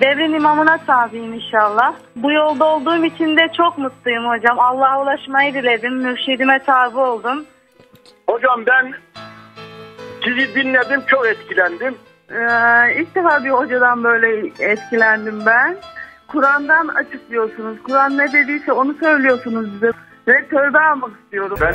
devrin imamına tabiyim inşallah. Bu yolda olduğum için de çok mutluyum hocam. Allah'a ulaşmayı diledim. Mürşidime tabi oldum. Hocam ben sizi dinledim. Çok etkilendim. Ee, ilk defa bir hocadan böyle etkilendim ben. Kur'an'dan açıklıyorsunuz. Kur'an ne dediyse onu söylüyorsunuz bize. Ve tövbe almak istiyorum. Ben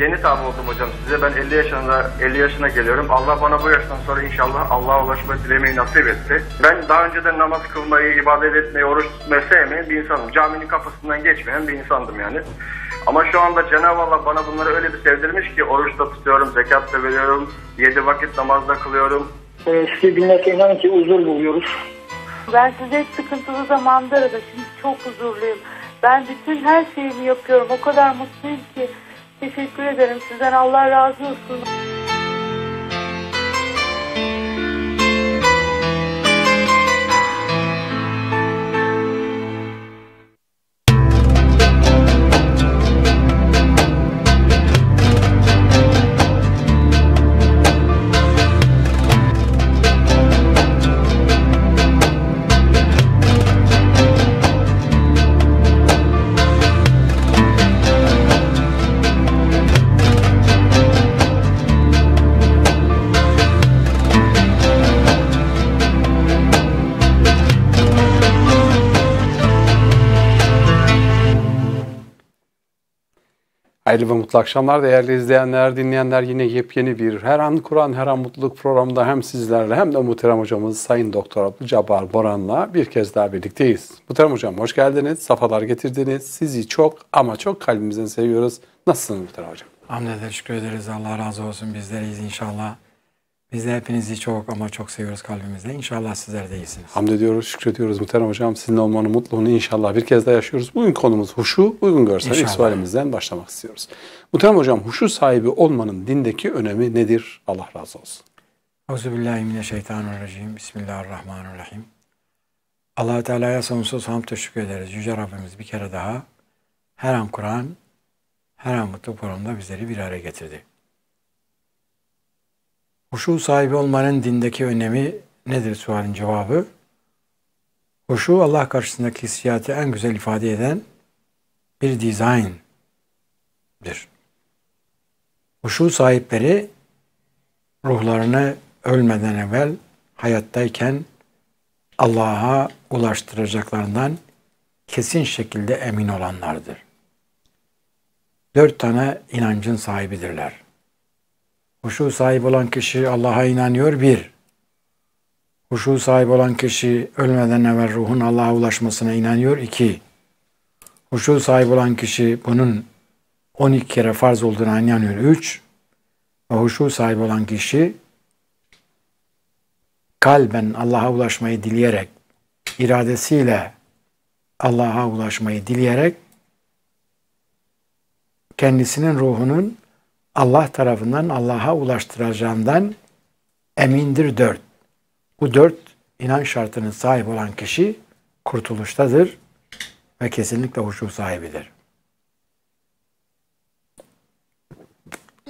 yeni tabi oldum hocam size. Ben 50 yaşında 50 yaşına geliyorum. Allah bana bu yaştan sonra inşallah Allah'a ulaşma dilemeyi nasip etti. Ben daha önceden namaz kılmayı, ibadet etmeyi, oruç tutmayı sevmeyen bir insanım. Caminin kapısından geçmeyen bir insandım yani. Ama şu anda Cenab-ı Allah bana bunları öyle bir sevdirmiş ki oruç da tutuyorum, zekat da veriyorum, yedi vakit namazda kılıyorum. Ee, sizi dinlerken inanın ki huzur buluyoruz. Ben size sıkıntılı zamanda aradım. Şimdi çok huzurluyum. Ben bütün her şeyimi yapıyorum. O kadar mutluyum ki. Teşekkür ederim. Sizden Allah razı olsun. Ayrı ve mutlu akşamlar değerli izleyenler, dinleyenler yine yepyeni bir Her An Kur'an, Her An Mutluluk programında hem sizlerle hem de Muhterem Hocamız Sayın Doktor Abdülcabbar Boran'la bir kez daha birlikteyiz. Muhterem Hocam hoş geldiniz, safalar getirdiniz. Sizi çok ama çok kalbimizden seviyoruz. Nasılsınız Muhterem Hocam? Hamd ederiz, şükür ederiz. Allah razı olsun bizleriz inşallah. Biz de hepinizi çok ama çok seviyoruz kalbimizde İnşallah sizler de iyisiniz. Hamd ediyoruz, şükrediyoruz Muhterem Hocam. Sizinle olmanın mutluluğunu inşallah bir kez daha yaşıyoruz. Bugün konumuz huşu, uygun görsel ilk sualimizden başlamak istiyoruz. Muhterem Hocam huşu sahibi olmanın dindeki önemi nedir? Allah razı olsun. Euzubillahimineşşeytanirracim. Bismillahirrahmanirrahim. allah Teala'ya sonsuz hamd teşekkür ederiz. Yüce Rabbimiz bir kere daha her an Kur'an, her an mutlu programda bizleri bir araya getirdi. Huşu sahibi olmanın dindeki önemi nedir sualin cevabı? Huşu Allah karşısındaki hissiyatı en güzel ifade eden bir dizayn'dır. Huşu sahipleri ruhlarını ölmeden evvel hayattayken Allah'a ulaştıracaklarından kesin şekilde emin olanlardır. Dört tane inancın sahibidirler. Huşu sahibi olan kişi Allah'a inanıyor bir. Huşu sahibi olan kişi ölmeden evvel ruhun Allah'a ulaşmasına inanıyor iki. Huşu sahibi olan kişi bunun 12 kere farz olduğuna inanıyor üç. Ve huşu sahibi olan kişi kalben Allah'a ulaşmayı dileyerek, iradesiyle Allah'a ulaşmayı dileyerek kendisinin ruhunun Allah tarafından Allah'a ulaştıracağından emindir dört. Bu dört inanç şartının sahip olan kişi kurtuluştadır ve kesinlikle huşu sahibidir.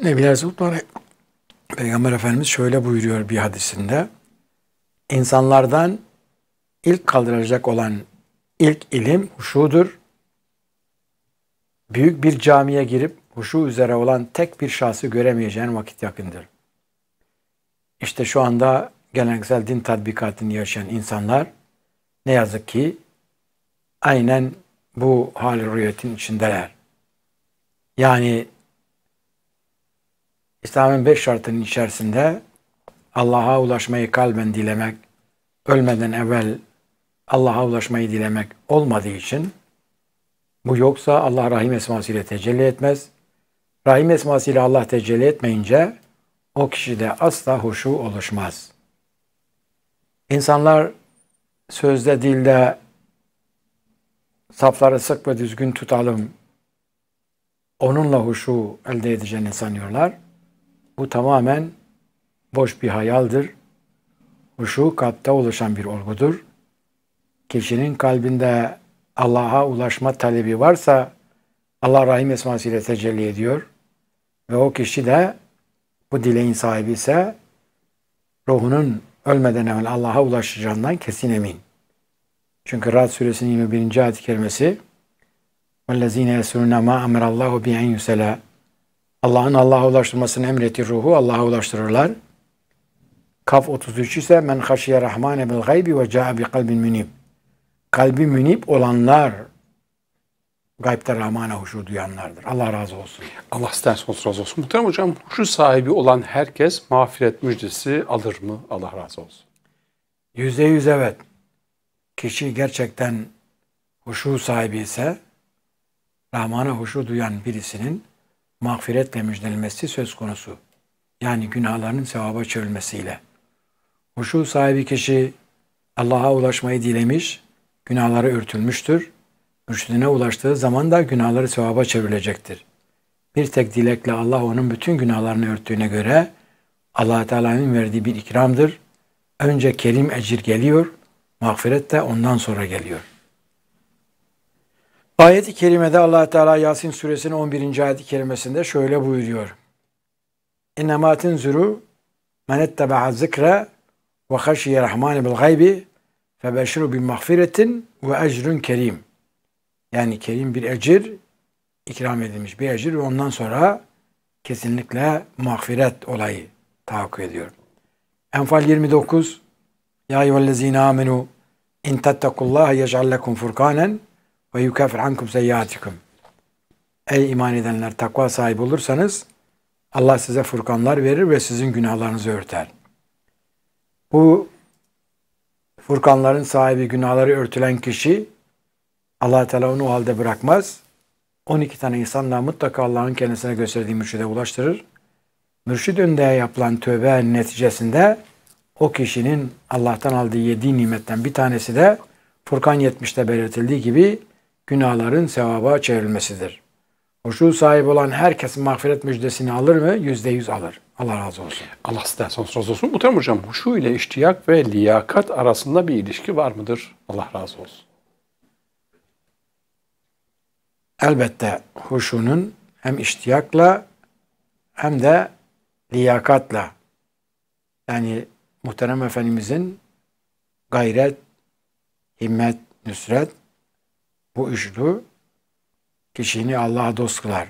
Nebiler Sultan Peygamber Efendimiz şöyle buyuruyor bir hadisinde. İnsanlardan ilk kaldırılacak olan ilk ilim huşudur. Büyük bir camiye girip huşu üzere olan tek bir şahsı göremeyeceğin vakit yakındır. İşte şu anda geleneksel din tatbikatını yaşayan insanlar ne yazık ki aynen bu hal rüyetin içindeler. Yani İslam'ın beş şartının içerisinde Allah'a ulaşmayı kalben dilemek, ölmeden evvel Allah'a ulaşmayı dilemek olmadığı için bu yoksa Allah rahim esmasıyla tecelli etmez. Rahim esmasıyla Allah tecelli etmeyince o kişide asla hoşu oluşmaz. İnsanlar sözde dilde safları sık ve düzgün tutalım. Onunla huşu elde edeceğini sanıyorlar. Bu tamamen boş bir hayaldir. Huşu kalpte oluşan bir olgudur. Kişinin kalbinde Allah'a ulaşma talebi varsa Allah Rahim ile tecelli ediyor. Ve o kişi de bu dileğin sahibi ise ruhunun ölmeden evvel Allah'a ulaşacağından kesin emin. Çünkü Rad suresinin 21. ayet-i kerimesi وَالَّذ۪ينَ يَسُرُونَ مَا اَمَرَ اللّٰهُ بِاَنْ يُسَلَى Allah'ın Allah'a ulaştırmasını emrettiği ruhu Allah'a ulaştırırlar. Kaf 33 ise men haşiye rahmane bil gaybi ve caa bi kalbin münib kalbi münip olanlar gaybde Rahman'a huşu duyanlardır. Allah razı olsun. Allah sizden sonsuz razı olsun. Muhterem Hocam huşu sahibi olan herkes mağfiret müjdesi alır mı? Allah razı olsun. Yüzde yüz evet. Kişi gerçekten huşu sahibi ise Rahman'a huşu duyan birisinin mağfiretle müjdelenmesi söz konusu. Yani günahlarının sevaba çevrilmesiyle. Huşu sahibi kişi Allah'a ulaşmayı dilemiş, günahları örtülmüştür. Mürşidine ulaştığı zaman da günahları sevaba çevrilecektir. Bir tek dilekle Allah onun bütün günahlarını örttüğüne göre allah Teala'nın verdiği bir ikramdır. Önce kerim ecir geliyor, mağfiret de ondan sonra geliyor. Ayet-i kerimede allah Teala Yasin suresinin 11. ayet-i kerimesinde şöyle buyuruyor. İnnemâ tenzuru men ettebe'a zikre ve haşiye rahmani bil gaybi Febeşiru bi mağfiretin ve ecrün kerim. Yani kerim bir ecir ikram edilmiş bir ecir ve ondan sonra kesinlikle mağfiret olayı tahakkuk ediyor. Enfal 29 Ya eyyühellezine aminu in tettekullaha yec'al lekum furkanen ve yukafir ankum seyyiatikum. Ey iman edenler takva sahibi olursanız Allah size furkanlar verir ve sizin günahlarınızı örter. Bu Furkanların sahibi günahları örtülen kişi allah Teala onu o halde bırakmaz. 12 tane insanla mutlaka Allah'ın kendisine gösterdiği mürşide ulaştırır. Mürşid önünde yapılan tövbe neticesinde o kişinin Allah'tan aldığı yedi nimetten bir tanesi de Furkan 70'te belirtildiği gibi günahların sevaba çevrilmesidir. Huşu sahibi olan herkes mağfiret müjdesini alır mı? Yüzde yüz alır. Allah razı olsun. Allah sizden sonsuz razı olsun. Muhterem Hocam, huşu ile iştiyak ve liyakat arasında bir ilişki var mıdır? Allah razı olsun. Elbette huşunun hem iştiyakla hem de liyakatla yani muhterem Efendimizin gayret, himmet, nüsret bu üçlü kişini Allah'a dost kılar.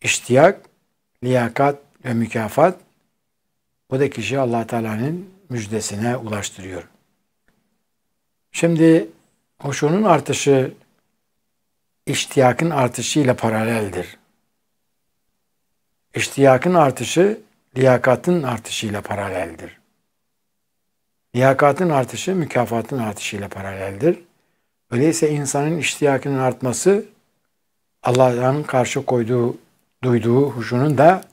İştiyak, liyakat ve mükafat bu da kişi allah Teala'nın müjdesine ulaştırıyor. Şimdi hoşunun artışı iştiyakın artışıyla paraleldir. İştiyakın artışı liyakatın artışıyla paraleldir. Liyakatın artışı mükafatın artışıyla paraleldir. Öyleyse insanın iştiyakının artması Allah'ın karşı koyduğu, duyduğu huşunun da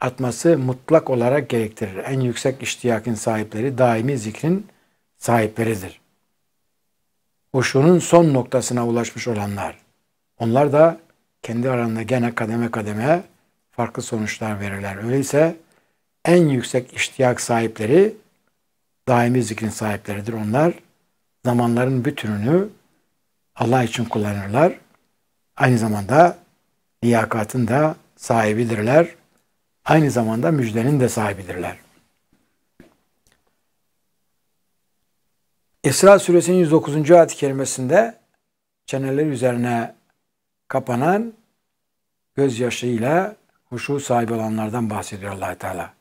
atması mutlak olarak gerektirir. En yüksek iştiyakın sahipleri daimi zikrin sahipleridir. Huşunun son noktasına ulaşmış olanlar. Onlar da kendi aralarında gene kademe kademe farklı sonuçlar verirler. Öyleyse en yüksek iştiyak sahipleri daimi zikrin sahipleridir. Onlar zamanların bütününü Allah için kullanırlar. Aynı zamanda liyakatın da sahibidirler. Aynı zamanda müjdenin de sahibidirler. İsra suresinin 109. ayet-i kerimesinde çeneler üzerine kapanan gözyaşıyla huşu sahibi olanlardan bahsediyor allah Teala.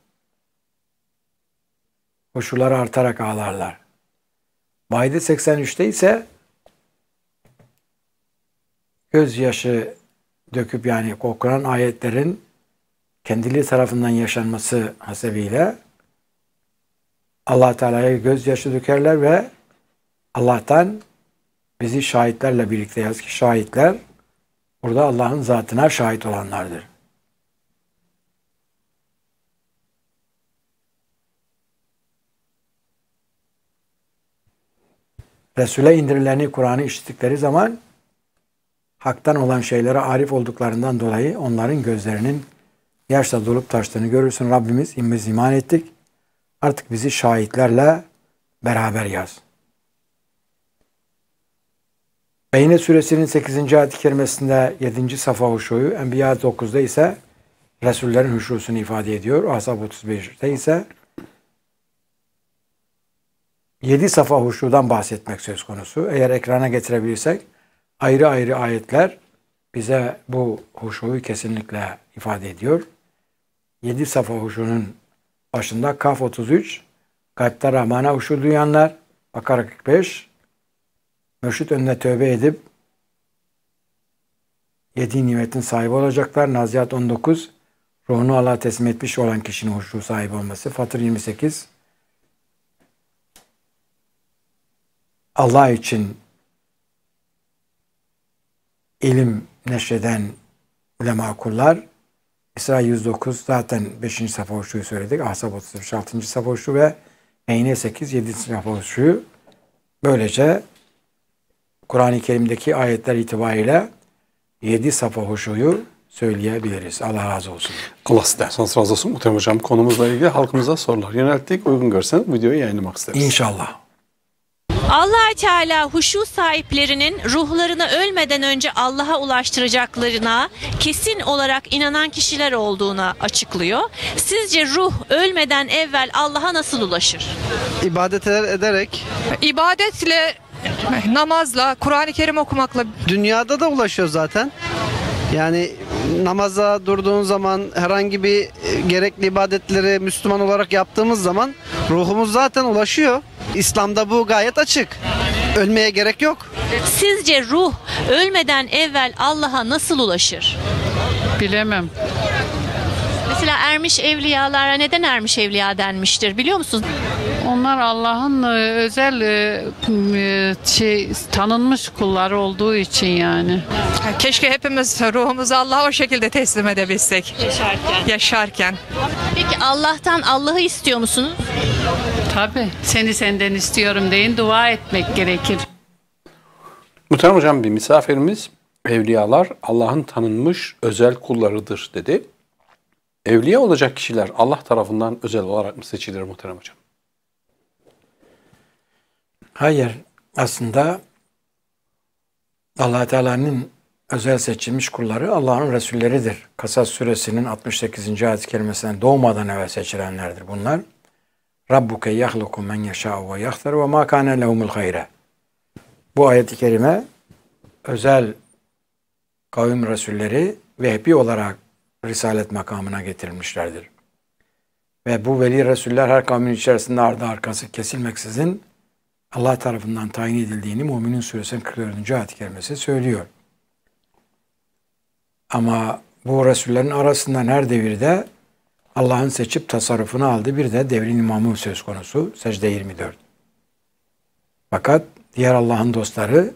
Huşuları artarak ağlarlar. Bayde 83'te ise gözyaşı döküp yani okunan ayetlerin kendiliği tarafından yaşanması hasebiyle Allah Teala'ya gözyaşı dökerler ve Allah'tan bizi şahitlerle birlikte yaz ki şahitler burada Allah'ın zatına şahit olanlardır. Resul'e indirileni Kur'an'ı işittikleri zaman haktan olan şeylere arif olduklarından dolayı onların gözlerinin yaşla dolup taştığını görürsün. Rabbimiz immiz iman ettik. Artık bizi şahitlerle beraber yaz. Beyne suresinin 8. ayet-i kerimesinde 7. safa huşuyu, Enbiya 9'da ise Resullerin huşusunu ifade ediyor. Ashab 35'te ise 7 safa huşudan bahsetmek söz konusu. Eğer ekrana getirebilirsek ayrı ayrı ayetler bize bu huşuyu kesinlikle ifade ediyor. 7 safa huşunun başında Kaf 33, kalpte Rahman'a huşu duyanlar, Bakara 45, mürşit önüne tövbe edip yedi nimetin sahibi olacaklar. naziat 19, ruhunu Allah'a teslim etmiş olan kişinin huşu sahibi olması. Fatır 28, Allah için ilim neşreden ulema kullar İsra 109 zaten 5. sayfa hoşluğu söyledik. Ahzab 35 6. sayfa hoşluğu ve Meyne 8 7. sayfa hoşluğu. Böylece Kur'an-ı Kerim'deki ayetler itibariyle 7 safa hoşluğu söyleyebiliriz. Allah razı olsun. Allah sizden razı olsun Muhtemelen Hocam. Konumuzla ilgili halkımıza sorular yönelttik. Uygun görsen videoyu yayınlamak isteriz. İnşallah allah Teala huşu sahiplerinin ruhlarını ölmeden önce Allah'a ulaştıracaklarına kesin olarak inanan kişiler olduğuna açıklıyor. Sizce ruh ölmeden evvel Allah'a nasıl ulaşır? İbadetler ederek. İbadetle, namazla, Kur'an-ı Kerim okumakla. Dünyada da ulaşıyor zaten. Yani namaza durduğun zaman herhangi bir gerekli ibadetleri Müslüman olarak yaptığımız zaman ruhumuz zaten ulaşıyor. İslam'da bu gayet açık. Ölmeye gerek yok. Sizce ruh ölmeden evvel Allah'a nasıl ulaşır? Bilemem. Mesela ermiş evliyalara neden ermiş evliya denmiştir biliyor musunuz? Onlar Allah'ın e, özel e, e, şey, tanınmış kulları olduğu için yani. Keşke hepimiz ruhumuzu Allah'a o şekilde teslim edebilsek. Yaşarken. Yaşarken. Peki Allah'tan Allah'ı istiyor musunuz? Tabii. Seni senden istiyorum deyin dua etmek gerekir. Muhterem Hocam bir misafirimiz evliyalar Allah'ın tanınmış özel kullarıdır dedi. Evliya olacak kişiler Allah tarafından özel olarak mı seçilir muhterem hocam? Hayır, aslında allah Teala'nın özel seçilmiş kulları Allah'ın Resulleridir. Kasas suresinin 68. ayet kelimesinden doğmadan evvel seçilenlerdir bunlar. Rabbuke yahluku men yeşâ'u ve yahtar ve mâ kâne lehumul hayre. Bu ayet-i kerime özel kavim Resulleri vehbi olarak risalet makamına getirilmişlerdir. Ve bu veli Resuller her kavmin içerisinde ardı arkası kesilmeksizin Allah tarafından tayin edildiğini Müminin Suresi'nin 44. ayet-i söylüyor. Ama bu Resullerin arasında her devirde Allah'ın seçip tasarrufunu aldı. Bir de devrin imamı söz konusu secde 24. Fakat diğer Allah'ın dostları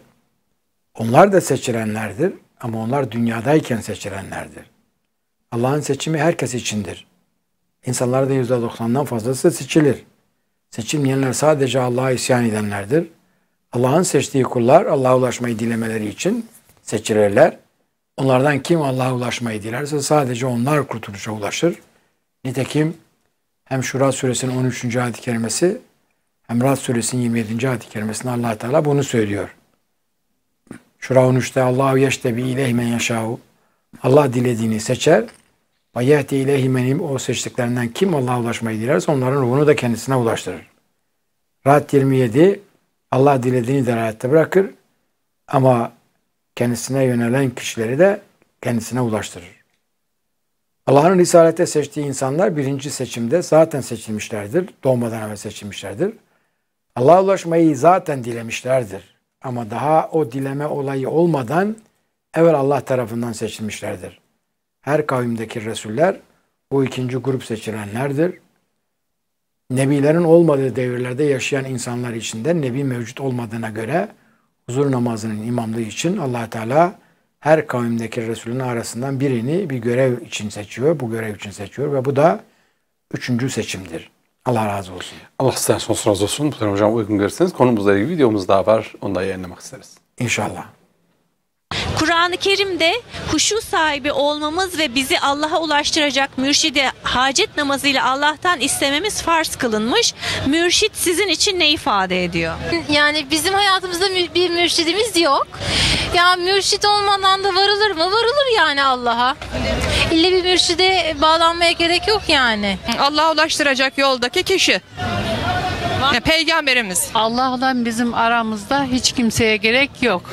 onlar da seçilenlerdir ama onlar dünyadayken seçilenlerdir. Allah'ın seçimi herkes içindir. İnsanlar da %90'dan fazlası seçilir. Seçilmeyenler sadece Allah'a isyan edenlerdir. Allah'ın seçtiği kullar Allah'a ulaşmayı dilemeleri için seçilirler. Onlardan kim Allah'a ulaşmayı dilerse sadece onlar kurtuluşa ulaşır. Nitekim hem Şura suresinin 13. ayet-i kerimesi hem Rad suresinin 27. ayet-i kerimesinde allah Teala bunu söylüyor. Şura 13'te Allahu yeşte bi ileyh men yaşahu. Allah dilediğini seçer, ve yehdi ileyhi menim o seçtiklerinden kim Allah'a ulaşmayı dilerse onların ruhunu da kendisine ulaştırır. Rahat 27 Allah dilediğini delalette bırakır ama kendisine yönelen kişileri de kendisine ulaştırır. Allah'ın risalete seçtiği insanlar birinci seçimde zaten seçilmişlerdir. Doğmadan evvel seçilmişlerdir. Allah'a ulaşmayı zaten dilemişlerdir. Ama daha o dileme olayı olmadan evvel Allah tarafından seçilmişlerdir her kavimdeki Resuller bu ikinci grup seçilenlerdir. Nebilerin olmadığı devirlerde yaşayan insanlar içinde nebi mevcut olmadığına göre huzur namazının imamlığı için allah Teala her kavimdeki Resulün arasından birini bir görev için seçiyor. Bu görev için seçiyor ve bu da üçüncü seçimdir. Allah razı olsun. Allah sizden sonsuz razı olsun. Muhterem Hocam uygun görürseniz konumuzla ilgili videomuz daha var. Onu da yayınlamak isteriz. İnşallah. Kur'an-ı Kerim'de huşu sahibi olmamız ve bizi Allah'a ulaştıracak mürşide hacet namazıyla Allah'tan istememiz farz kılınmış. Mürşit sizin için ne ifade ediyor? Yani bizim hayatımızda bir mürşidimiz yok. Ya mürşit olmadan da varılır mı? Varılır yani Allah'a. İlle bir mürşide bağlanmaya gerek yok yani. Allah'a ulaştıracak yoldaki kişi. Ya, peygamberimiz. Allah bizim aramızda hiç kimseye gerek yok.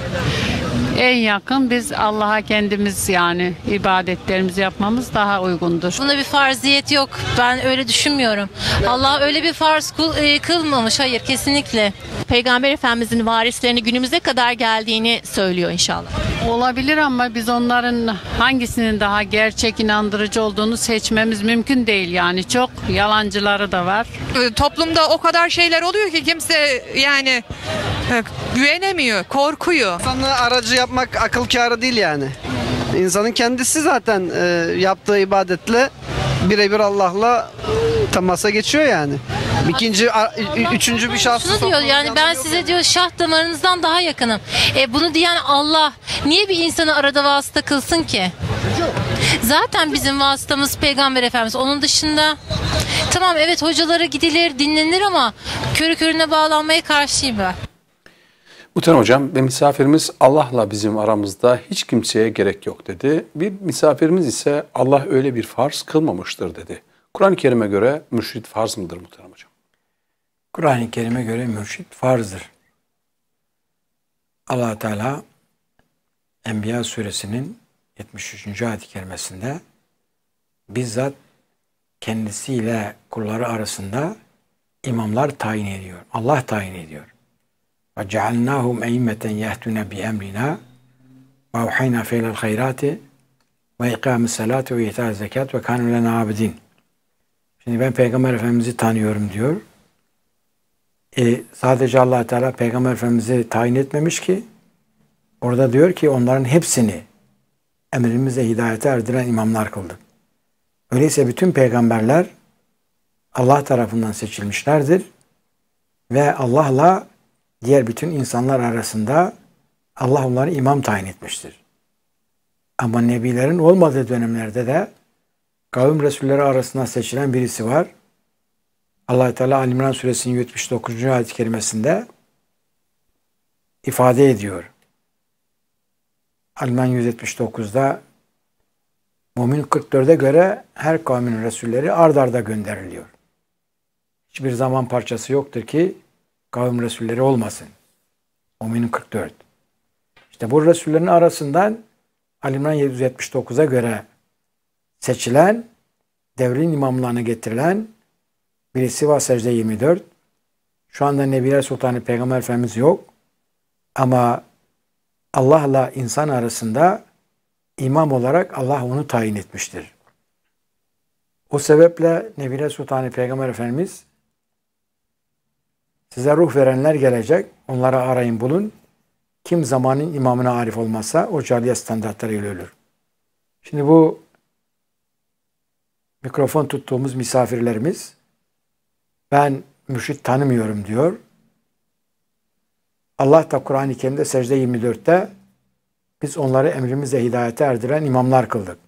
En yakın biz Allah'a kendimiz yani ibadetlerimizi yapmamız daha uygundur. Buna bir farziyet yok. Ben öyle düşünmüyorum. Allah öyle bir farz kul, e, kılmamış. Hayır kesinlikle. Peygamber Efendimizin varislerini günümüze kadar geldiğini söylüyor inşallah. Olabilir ama biz onların hangisinin daha gerçek inandırıcı olduğunu seçmemiz mümkün değil yani çok yalancıları da var. E, Toplumda o kadar şeyler oluyor ki kimse yani e, güvenemiyor, korkuyor. İnsanlar aracı yapmak akıl kârı değil yani. İnsanın kendisi zaten e, yaptığı ibadetle birebir Allah'la e, temasa geçiyor yani. İkinci, üçüncü bir şahsı Şunu diyor yani ben size yani. diyor şah damarınızdan daha yakınım. E, bunu diyen Allah niye bir insanı arada vasıta kılsın ki? Zaten bizim vasıtamız Peygamber Efendimiz. Onun dışında tamam evet hocalara gidilir, dinlenir ama körü körüne bağlanmaya karşıyım ben. Muhterem Hocam ve misafirimiz Allah'la bizim aramızda hiç kimseye gerek yok dedi. Bir misafirimiz ise Allah öyle bir farz kılmamıştır dedi. Kur'an-ı Kerim'e göre mürşit farz mıdır Muhterem Hocam? Kur'an-ı Kerim'e göre mürşit farzdır. allah Teala Enbiya suresinin 73. ayet-i kerimesinde bizzat kendisiyle kulları arasında imamlar tayin ediyor. Allah tayin ediyor ve cealnâhum eyyimmeten yehdûne bi emrina ve avhaynâ feylel hayrâti ve ikâm-ı ve itâ zekat ve kânû lenâ abidin. Şimdi ben Peygamber Efendimiz'i tanıyorum diyor. E, sadece allah Teala Peygamber Efendimiz'i tayin etmemiş ki orada diyor ki onların hepsini emrimizle hidayete erdiren imamlar kıldık. Öyleyse bütün peygamberler Allah tarafından seçilmişlerdir ve Allah'la diğer bütün insanlar arasında Allah onları imam tayin etmiştir. Ama nebilerin olmadığı dönemlerde de kavim resulleri arasında seçilen birisi var. allah Teala Alimran suresinin 79. ayet-i kerimesinde ifade ediyor. Alman 179'da Mumin 44'e göre her kavmin Resulleri ard arda gönderiliyor. Hiçbir zaman parçası yoktur ki kavim Resulleri olmasın. Omin 44. İşte bu Resullerin arasından Alimran 779'a göre seçilen, devrin imamlarına getirilen birisi var secde 24. Şu anda Nebiler Sultanı Peygamber Efendimiz yok. Ama Allah'la insan arasında imam olarak Allah onu tayin etmiştir. O sebeple Nebiler Sultanı Peygamber Efendimiz Size ruh verenler gelecek. Onları arayın bulun. Kim zamanın imamına arif olmazsa o cariye standartlarıyla ölür. Şimdi bu mikrofon tuttuğumuz misafirlerimiz ben mürşit tanımıyorum diyor. Allah da Kur'an-ı Kerim'de secde 24'te biz onları emrimizle hidayete erdiren imamlar kıldık.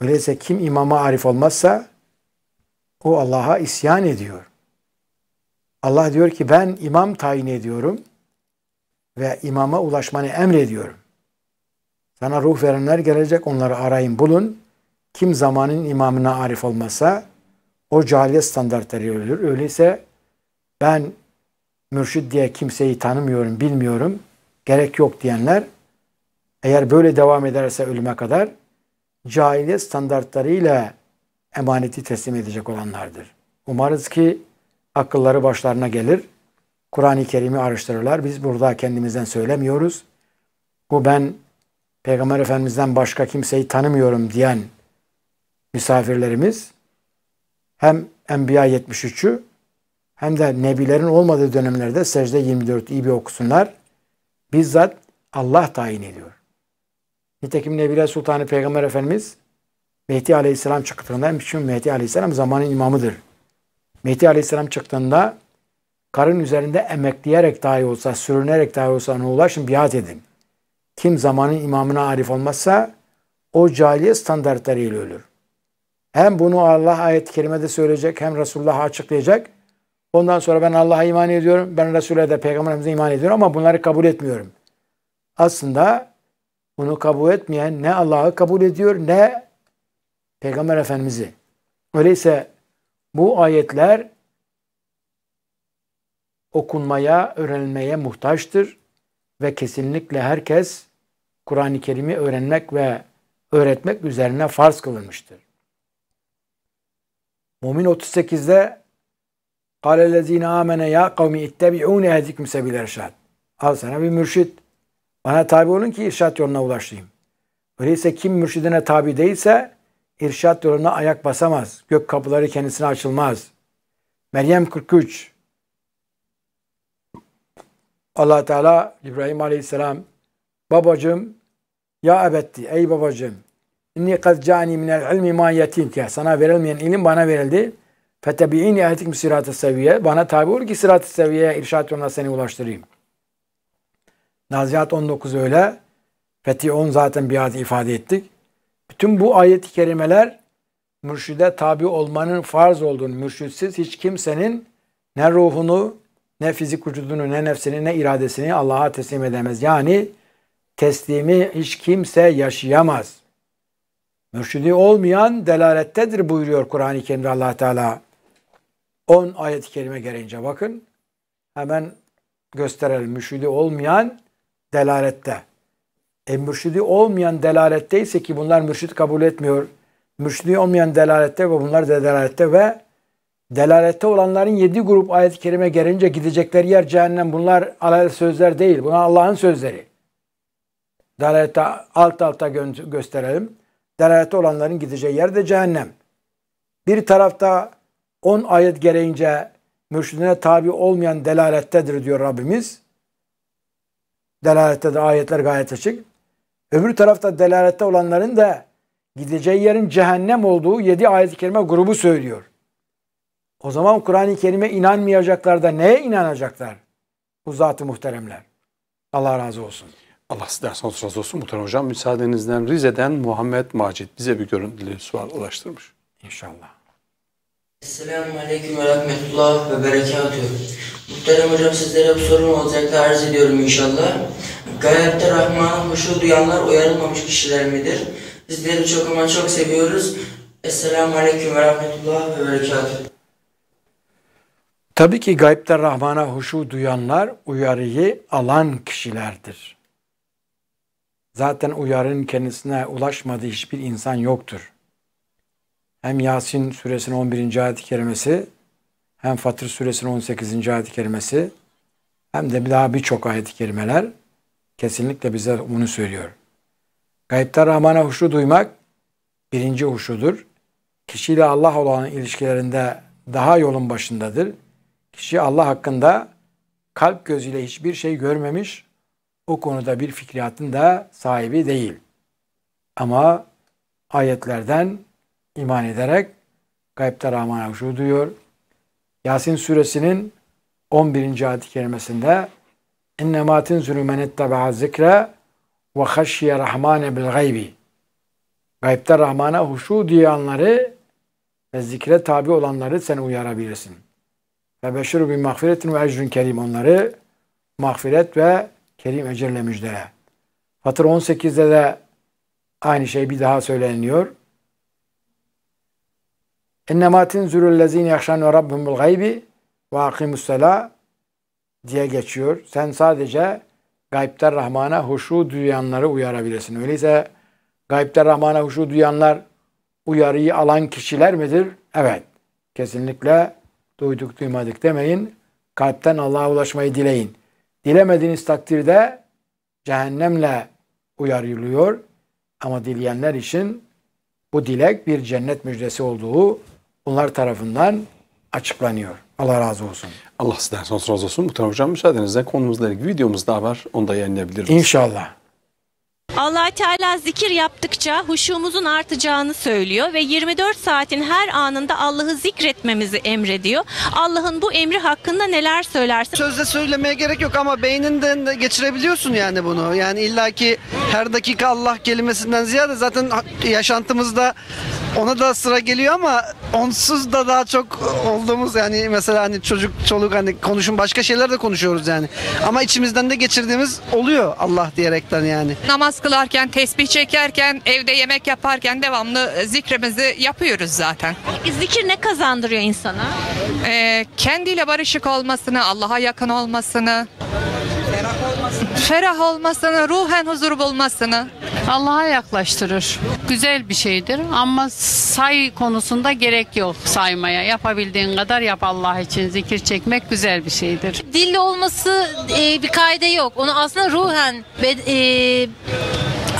Öyleyse kim imama arif olmazsa o Allah'a isyan ediyor. Allah diyor ki ben imam tayin ediyorum ve imama ulaşmanı emrediyorum. Sana ruh verenler gelecek onları arayın bulun. Kim zamanın imamına arif olmasa o cahiliyet standartları ölür. Öyleyse ben mürşid diye kimseyi tanımıyorum, bilmiyorum, gerek yok diyenler eğer böyle devam ederse ölüme kadar cahiliyet standartlarıyla emaneti teslim edecek olanlardır. Umarız ki akılları başlarına gelir. Kur'an-ı Kerim'i araştırırlar. Biz burada kendimizden söylemiyoruz. Bu ben Peygamber Efendimiz'den başka kimseyi tanımıyorum diyen misafirlerimiz hem Enbiya 73'ü hem de nebilerin olmadığı dönemlerde secde 24 iyi bir okusunlar. Bizzat Allah tayin ediyor. Nitekim Nebiler Sultanı Peygamber Efendimiz Mehdi Aleyhisselam çıktığında hem Mehdi Aleyhisselam zamanın imamıdır. Mehdi Aleyhisselam çıktığında karın üzerinde emekleyerek dahi olsa, sürünerek dahi olsa ne ulaşın biat edin. Kim zamanın imamına arif olmazsa o cahiliye standartlarıyla ölür. Hem bunu Allah ayet-i kerimede söyleyecek hem Resulullah açıklayacak. Ondan sonra ben Allah'a iman ediyorum, ben Resul'e de Peygamberimize iman ediyorum ama bunları kabul etmiyorum. Aslında bunu kabul etmeyen ne Allah'ı kabul ediyor ne Peygamber Efendimiz'i. Öyleyse bu ayetler okunmaya, öğrenmeye muhtaçtır ve kesinlikle herkes Kur'an-ı Kerim'i öğrenmek ve öğretmek üzerine farz kılınmıştır. Mumin 38'de قَالَ amene ya قَوْمِ اِتَّبِعُونَ اَهْدِكُمْ سَبِيلَ اَرْشَادِ Al sana bir mürşit. Bana tabi olun ki irşat yoluna ulaşayım. Öyleyse kim mürşidine tabi değilse irşat yoluna ayak basamaz. Gök kapıları kendisine açılmaz. Meryem 43 allah Teala İbrahim Aleyhisselam babacım ya ebetti ey babacım inni kad cani minel ilmi ma yetinke sana verilmeyen ilim bana verildi fetebi'ini ehlikim sirat-ı seviye bana tabi ol ki sirat-ı seviyeye irşat yoluna seni ulaştırayım. Nazihat 19 öyle. fetih 10 zaten biat ifade ettik. Bütün bu ayet-i kerimeler mürşide tabi olmanın farz olduğunu, mürşitsiz hiç kimsenin ne ruhunu, ne fizik vücudunu, ne nefsini, ne iradesini Allah'a teslim edemez. Yani teslimi hiç kimse yaşayamaz. Mürşidi olmayan delalettedir buyuruyor Kur'an-ı Kerim'de allah Teala. 10 ayet-i kerime gelince, bakın. Hemen gösterelim. Mürşidi olmayan delalette. E, mürşidi olmayan delaletteyse ki bunlar mürşit kabul etmiyor. Mürşidi olmayan delalette ve bunlar da delalette ve delalette olanların yedi grup ayet-i kerime gelince gidecekleri yer cehennem. Bunlar alel sözler değil. Bunlar Allah'ın sözleri. Delalette alt alta gö- gösterelim. Delalette olanların gideceği yer de cehennem. Bir tarafta on ayet gereğince mürşidine tabi olmayan delalettedir diyor Rabbimiz. Delalette de ayetler gayet açık. Öbür tarafta delalette olanların da gideceği yerin cehennem olduğu yedi ayet-i kerime grubu söylüyor. O zaman Kur'an-ı Kerim'e inanmayacaklar da neye inanacaklar? Bu zat-ı muhteremler. Allah razı olsun. Allah size sizden razı olsun Muhterem Hocam. Müsaadenizden Rize'den Muhammed Macit bize bir görüntülü sual ulaştırmış. İnşallah. Esselamu Aleyküm ve Rahmetullah ve Berekatuhu. Muhterem Hocam sizlere bir sorum olacak da arz ediyorum inşallah. Gayette Rahman'ın huşu duyanlar uyarılmamış kişiler midir? Sizleri çok ama çok seviyoruz. Esselamu Aleyküm ve Rahmetullah ve Berekatuhu. Tabii ki gayipte Rahman'a huşu duyanlar uyarıyı alan kişilerdir. Zaten uyarın kendisine ulaşmadığı hiçbir insan yoktur. Hem Yasin suresinin 11. ayet-i kerimesi, hem Fatır suresinin 18. ayet-i kerimesi, hem de daha birçok ayet-i kerimeler Kesinlikle bize bunu söylüyor. Gayipte Rahman'a huşu duymak birinci huşudur. Kişiyle Allah olan ilişkilerinde daha yolun başındadır. Kişi Allah hakkında kalp gözüyle hiçbir şey görmemiş, o konuda bir fikriyatın da sahibi değil. Ama ayetlerden iman ederek gaybde Rahman'a huşu duyuyor. Yasin suresinin 11. ayet-i kerimesinde اِنَّمَا تِنْزُلُ مَنْ اِتَّبَعَ الذِّكْرَ وَخَشْيَ رَحْمَانَ بِالْغَيْبِ Gaybde Rahman'a huşu duyanları ve zikre tabi olanları sen uyarabilirsin. Ve beşir bir mağfiretin ve ecrün kerim onları mağfiret ve kerim ecirle müjdele. Fatır 18'de de aynı şey bir daha söyleniyor. اِنَّمَا تِنْزُلُ الَّذ۪ينَ يَخْشَانُ رَبِّهُمُ الْغَيْبِ وَاقِمُ السَّلَاءِ diye geçiyor. Sen sadece gaybde Rahman'a huşu duyanları uyarabilirsin. Öyleyse gaybde Rahman'a huşu duyanlar uyarıyı alan kişiler midir? Evet. Kesinlikle duyduk duymadık demeyin. Kalpten Allah'a ulaşmayı dileyin. Dilemediğiniz takdirde cehennemle uyarılıyor. Ama dileyenler için bu dilek bir cennet müjdesi olduğu bunlar tarafından açıklanıyor. Allah razı olsun. Allah sizden sonsuz razı olsun. Muhterem Hocam müsaadenizle konumuzla ilgili videomuz daha var. Onu da yayınlayabiliriz. İnşallah. allah Teala zikir yaptıkça huşumuzun artacağını söylüyor ve 24 saatin her anında Allah'ı zikretmemizi emrediyor. Allah'ın bu emri hakkında neler söylersin? Sözle söylemeye gerek yok ama beyninden de geçirebiliyorsun yani bunu. Yani illaki her dakika Allah kelimesinden ziyade zaten yaşantımızda ona da sıra geliyor ama onsuz da daha çok olduğumuz yani mesela hani çocuk çoluk hani konuşun başka şeyler de konuşuyoruz yani. Ama içimizden de geçirdiğimiz oluyor Allah diyerekten yani. Namaz kılarken, tesbih çekerken, evde yemek yaparken devamlı zikrimizi yapıyoruz zaten. E, zikir ne kazandırıyor insana? Ee, kendiyle barışık olmasını, Allah'a yakın olmasını, ferah olmasını, ruhen huzur bulmasını. Allah'a yaklaştırır. Güzel bir şeydir ama say konusunda gerek yok saymaya. Yapabildiğin kadar yap Allah için. Zikir çekmek güzel bir şeydir. Dilli olması e, bir kaide yok. Onu aslında ruhen ve e,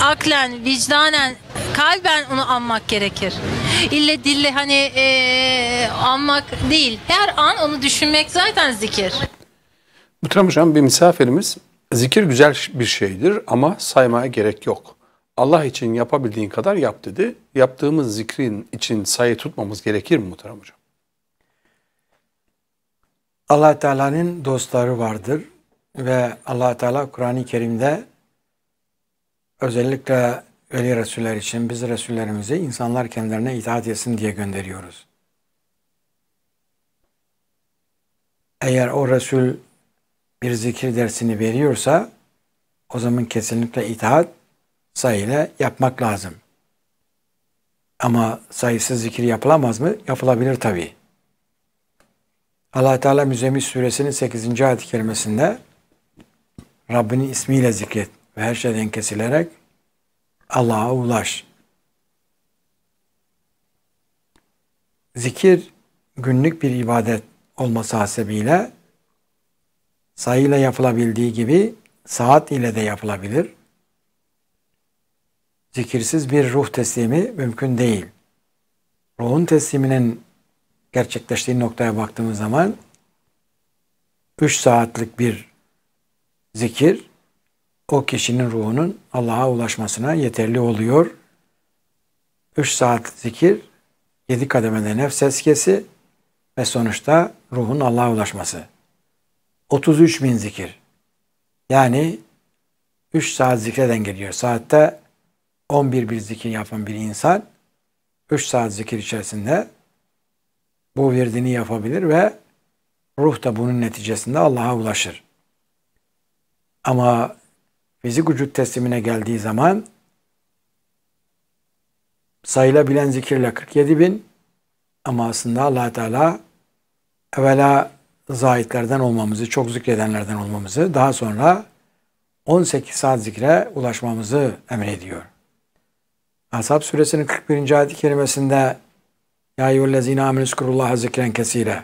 aklen, vicdanen, kalben onu anmak gerekir. İlle dille hani e, anmak değil. Her an onu düşünmek zaten zikir. Muhterem bir misafirimiz Zikir güzel bir şeydir ama saymaya gerek yok. Allah için yapabildiğin kadar yap dedi. Yaptığımız zikrin için sayı tutmamız gerekir mi muhterem hocam? allah Teala'nın dostları vardır ve allah Teala Kur'an-ı Kerim'de özellikle veli Resuller için biz Resullerimizi insanlar kendilerine itaat etsin diye gönderiyoruz. Eğer o Resul bir zikir dersini veriyorsa o zaman kesinlikle itaat sayıyla yapmak lazım. Ama sayısız zikir yapılamaz mı? Yapılabilir tabi. allah Teala Müzemis Suresinin 8. ayet-i kerimesinde Rabbinin ismiyle zikret ve her şeyden kesilerek Allah'a ulaş. Zikir günlük bir ibadet olması hasebiyle sayıyla yapılabildiği gibi saat ile de yapılabilir. Zikirsiz bir ruh teslimi mümkün değil. Ruhun tesliminin gerçekleştiği noktaya baktığımız zaman 3 saatlik bir zikir o kişinin ruhunun Allah'a ulaşmasına yeterli oluyor. 3 saat zikir, 7 kademede nefs eskesi ve sonuçta ruhun Allah'a ulaşması. 33 bin zikir. Yani 3 saat zikreden geliyor. Saatte 11 bir zikir yapan bir insan 3 saat zikir içerisinde bu virdini yapabilir ve ruh da bunun neticesinde Allah'a ulaşır. Ama fizik vücut teslimine geldiği zaman sayılabilen zikirle 47 bin ama aslında allah Teala evvela zahitlerden olmamızı, çok zikredenlerden olmamızı, daha sonra 18 saat zikre ulaşmamızı emrediyor. Ashab suresinin 41. ayet-i kerimesinde Ya eyyühellezine aminüskurullaha zikren kesire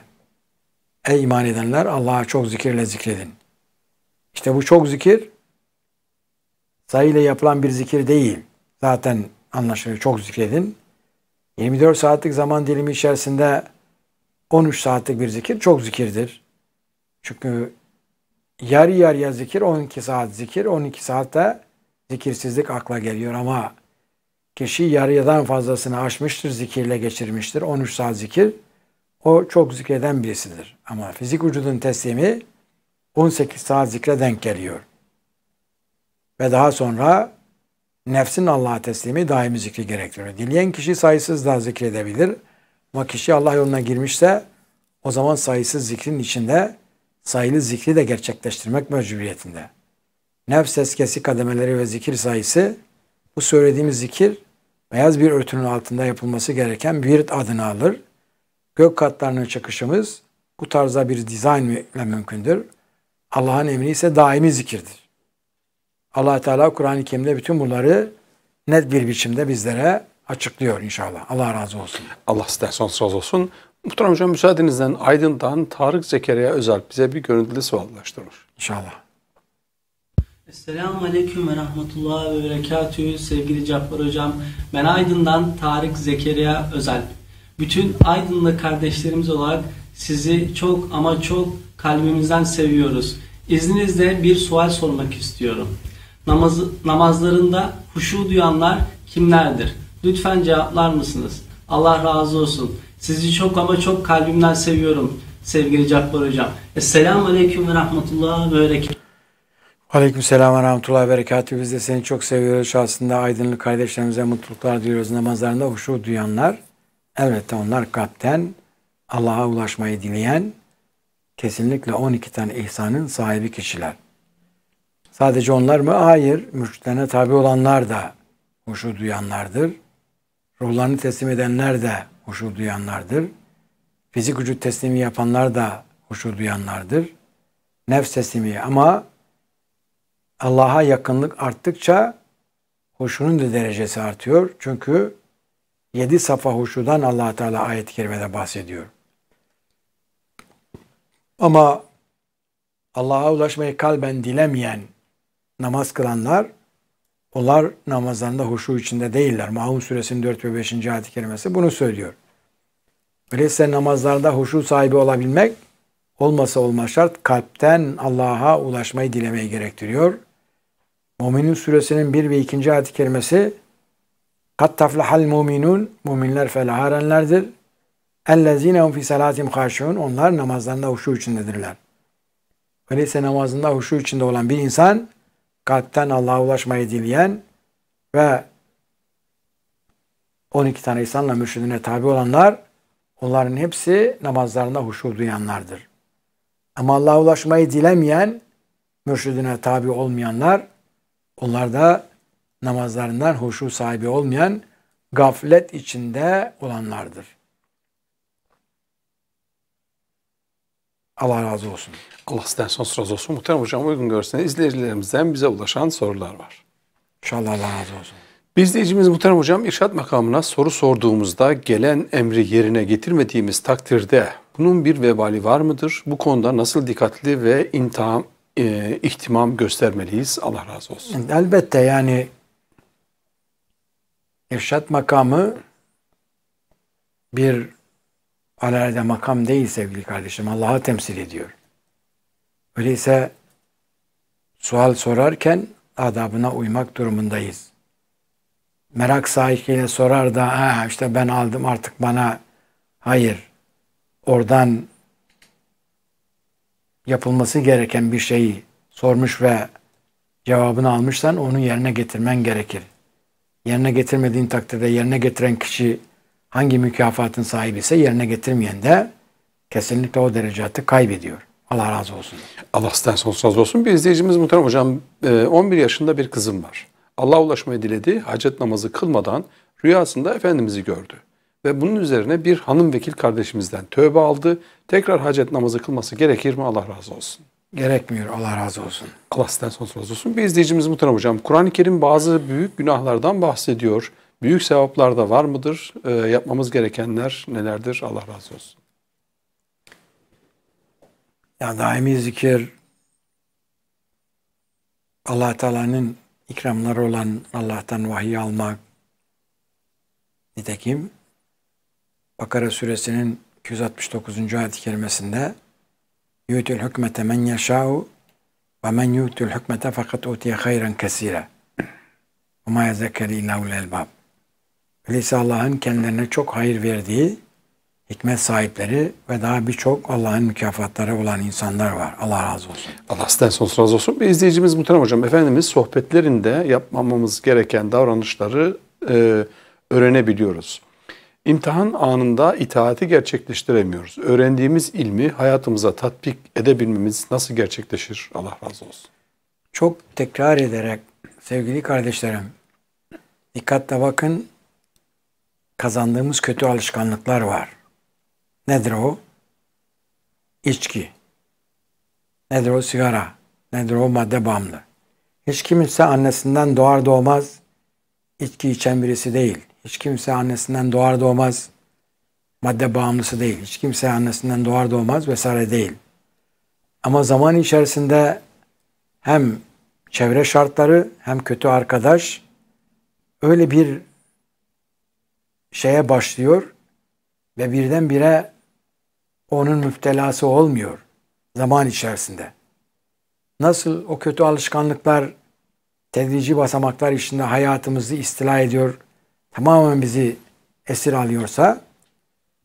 Ey iman edenler Allah'a çok zikirle zikredin. İşte bu çok zikir sayıyla yapılan bir zikir değil. Zaten anlaşılıyor çok zikredin. 24 saatlik zaman dilimi içerisinde 13 saatlik bir zikir çok zikirdir. Çünkü yarı yarıya zikir 12 saat zikir. 12 saatte zikirsizlik akla geliyor ama kişi yarıyadan fazlasını aşmıştır, zikirle geçirmiştir. 13 saat zikir. O çok zikreden birisidir. Ama fizik vücudun teslimi 18 saat zikre denk geliyor. Ve daha sonra nefsin Allah'a teslimi daimi zikri gerektiriyor. Dileyen kişi sayısız daha zikredebilir. Ama kişi Allah yoluna girmişse o zaman sayısız zikrin içinde sayılı zikri de gerçekleştirmek mecburiyetinde. Nefs eskesi kademeleri ve zikir sayısı bu söylediğimiz zikir beyaz bir örtünün altında yapılması gereken bir adını alır. Gök katlarının çakışımız bu tarzda bir dizayn ile mümkündür. Allah'ın emri ise daimi zikirdir. allah Teala Kur'an-ı Kerim'de bütün bunları net bir biçimde bizlere açıklıyor inşallah. Allah razı olsun. Allah sizden sonsuz olsun. Muhterem Hocam müsaadenizden Aydın'dan Tarık Zekeriya Özel bize bir görüntülü sual ulaştırır. İnşallah. Esselamu Aleyküm ve Rahmetullah ve Berekatühü sevgili Cappar Hocam. Ben Aydın'dan Tarık Zekeriya Özel. Bütün Aydınlı kardeşlerimiz olarak sizi çok ama çok kalbimizden seviyoruz. İzninizle bir sual sormak istiyorum. Namaz, namazlarında huşu duyanlar kimlerdir? Lütfen cevaplar mısınız? Allah razı olsun. Sizi çok ama çok kalbimden seviyorum sevgili Cabbar Hocam. Esselamu Aleyküm ve Rahmetullah ve Berekatuhu. Aleyküm selam ve rahmetullah berekatü. Biz de seni çok seviyoruz. Şahsında aydınlık kardeşlerimize mutluluklar diliyoruz. Namazlarında huşu duyanlar, elbette onlar kalpten Allah'a ulaşmayı dileyen kesinlikle 12 tane ihsanın sahibi kişiler. Sadece onlar mı? Hayır. Mürşitlerine tabi olanlar da huşu duyanlardır ruhlarını teslim edenler de huşu duyanlardır. Fizik vücut teslimi yapanlar da huşu duyanlardır. Nefs teslimi ama Allah'a yakınlık arttıkça huşunun da derecesi artıyor. Çünkü yedi safa huşudan allah Teala ayet-i kerimede bahsediyor. Ama Allah'a ulaşmayı kalben dilemeyen namaz kılanlar onlar namazlarında huşu içinde değiller. Mahum suresinin 4 ve 5. ayet-i kerimesi bunu söylüyor. Öyleyse namazlarda huşu sahibi olabilmek olmasa olmaz şart kalpten Allah'a ulaşmayı dilemeyi gerektiriyor. Muminin suresinin 1 ve 2. ayet-i kerimesi Kat taflahal muminun muminler felaha erenlerdir. Ellezine hum fi salatim haşiun onlar namazlarında huşu içindedirler. Öyleyse namazında huşu içinde olan bir insan kalpten Allah'a ulaşmayı dileyen ve 12 tane insanla mürşidine tabi olanlar onların hepsi namazlarında huşu duyanlardır. Ama Allah'a ulaşmayı dilemeyen, mürşidine tabi olmayanlar onlar da namazlarından huşu sahibi olmayan gaflet içinde olanlardır. Allah razı olsun. Allah sizden sonsuz razı olsun. Muhterem hocam uygun görseniz izleyicilerimizden bize ulaşan sorular var. İnşallah Allah razı olsun. Bir izleyicimiz Muhterem Hocam irşat makamına soru sorduğumuzda gelen emri yerine getirmediğimiz takdirde bunun bir vebali var mıdır? Bu konuda nasıl dikkatli ve intiham, e, ihtimam göstermeliyiz? Allah razı olsun. Elbette yani irşat makamı bir alelade makam değil sevgili kardeşim. Allah'a temsil ediyor. Öyleyse sual sorarken adabına uymak durumundayız. Merak sahikiyle sorar da işte ben aldım artık bana hayır. Oradan yapılması gereken bir şeyi sormuş ve cevabını almışsan onu yerine getirmen gerekir. Yerine getirmediğin takdirde yerine getiren kişi hangi mükafatın sahibi ise yerine getirmeyen de kesinlikle o derecatı kaybediyor. Allah razı olsun. Allah sizden sonsuz razı olsun. Bir izleyicimiz muhterem hocam 11 e, yaşında bir kızım var. Allah ulaşmayı diledi. Hacet namazı kılmadan rüyasında Efendimiz'i gördü. Ve bunun üzerine bir hanım vekil kardeşimizden tövbe aldı. Tekrar hacet namazı kılması gerekir mi? Allah razı olsun. Gerekmiyor. Allah razı olsun. Allah sizden sonsuz razı olsun. Bir izleyicimiz muhterem hocam. Kur'an-ı Kerim bazı büyük günahlardan bahsediyor. Büyük sevaplar da var mıdır? E, yapmamız gerekenler nelerdir? Allah razı olsun. Ya daimi zikir allah Teala'nın ikramları olan Allah'tan vahiy almak. Nitekim Bakara suresinin 269. ayet-i kerimesinde Yütül hükmete men yaşâhu ve men yütül hükmete fakat utiye hayran kesire. Ve ma yezekkeri illâhul elbâb. Öyleyse Allah'ın kendilerine çok hayır verdiği hikmet sahipleri ve daha birçok Allah'ın mükafatları olan insanlar var. Allah razı olsun. Allah sizden sonsuz razı olsun. Bir izleyicimiz Muhterem Hocam, Efendimiz sohbetlerinde yapmamamız gereken davranışları e, öğrenebiliyoruz. İmtihan anında itaati gerçekleştiremiyoruz. Öğrendiğimiz ilmi hayatımıza tatbik edebilmemiz nasıl gerçekleşir? Allah razı olsun. Çok tekrar ederek sevgili kardeşlerim, dikkatle bakın kazandığımız kötü alışkanlıklar var. Nedir o? İçki. Nedir o? Sigara. Nedir o? Madde bağımlı. Hiç kimse annesinden doğar doğmaz içki içen birisi değil. Hiç kimse annesinden doğar doğmaz madde bağımlısı değil. Hiç kimse annesinden doğar doğmaz vesaire değil. Ama zaman içerisinde hem çevre şartları hem kötü arkadaş öyle bir şeye başlıyor ve birdenbire onun müptelası olmuyor zaman içerisinde. Nasıl o kötü alışkanlıklar tedrici basamaklar içinde hayatımızı istila ediyor, tamamen bizi esir alıyorsa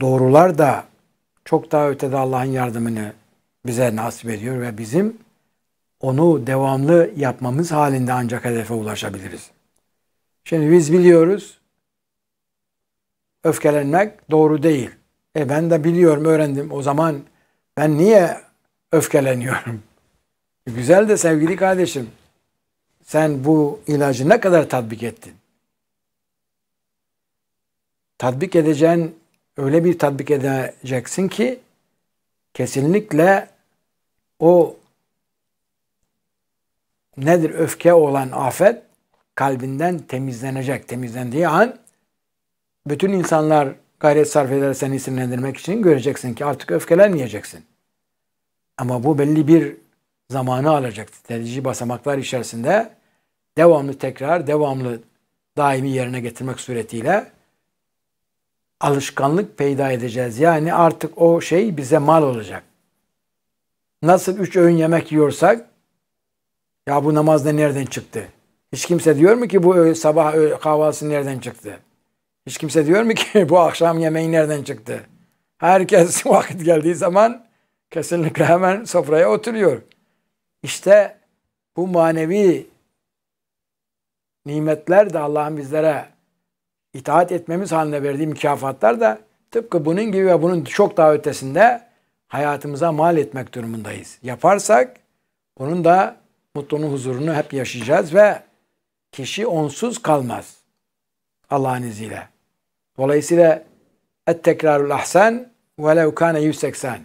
doğrular da çok daha ötede Allah'ın yardımını bize nasip ediyor ve bizim onu devamlı yapmamız halinde ancak hedefe ulaşabiliriz. Şimdi biz biliyoruz öfkelenmek doğru değil. E ben de biliyorum, öğrendim. O zaman ben niye öfkeleniyorum? Güzel de sevgili kardeşim, sen bu ilacı ne kadar tatbik ettin? Tatbik edeceğin, öyle bir tatbik edeceksin ki kesinlikle o nedir öfke olan afet kalbinden temizlenecek. Temizlendiği an bütün insanlar gayret sarf edersen isimlendirmek için göreceksin ki artık öfkelenmeyeceksin. Ama bu belli bir zamanı alacak. Tedrici basamaklar içerisinde devamlı tekrar, devamlı daimi yerine getirmek suretiyle alışkanlık peyda edeceğiz. Yani artık o şey bize mal olacak. Nasıl üç öğün yemek yiyorsak ya bu namaz da nereden çıktı? Hiç kimse diyor mu ki bu sabah kahvaltısı nereden çıktı? Hiç kimse diyor mu ki bu akşam yemeğin nereden çıktı? Herkes vakit geldiği zaman kesinlikle hemen sofraya oturuyor. İşte bu manevi nimetler de Allah'ın bizlere itaat etmemiz haline verdiği mükafatlar da tıpkı bunun gibi ve bunun çok daha ötesinde hayatımıza mal etmek durumundayız. Yaparsak bunun da mutluluğun huzurunu hep yaşayacağız ve kişi onsuz kalmaz Allah'ın izniyle. Dolayısıyla et tekrarul ahsen velev kâne 180.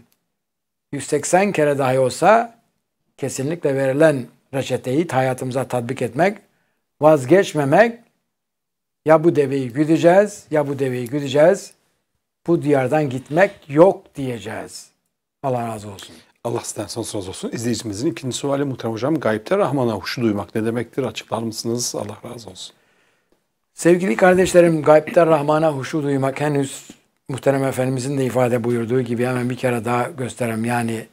180 kere dahi olsa kesinlikle verilen reçeteyi hayatımıza tatbik etmek, vazgeçmemek, ya bu deveyi güdeceğiz ya bu deveyi güdeceğiz. Bu diyardan gitmek yok diyeceğiz. Allah razı olsun. Allah sizden sonsuz razı olsun. İzleyicimizin ikinci suali muhtemelen hocam gayipte Rahman'a huşu duymak ne demektir açıklar mısınız? Allah razı olsun. Sevgili kardeşlerim, gaybden Rahman'a huşu duymak henüz muhterem Efendimizin de ifade buyurduğu gibi hemen bir kere daha gösterem. Yani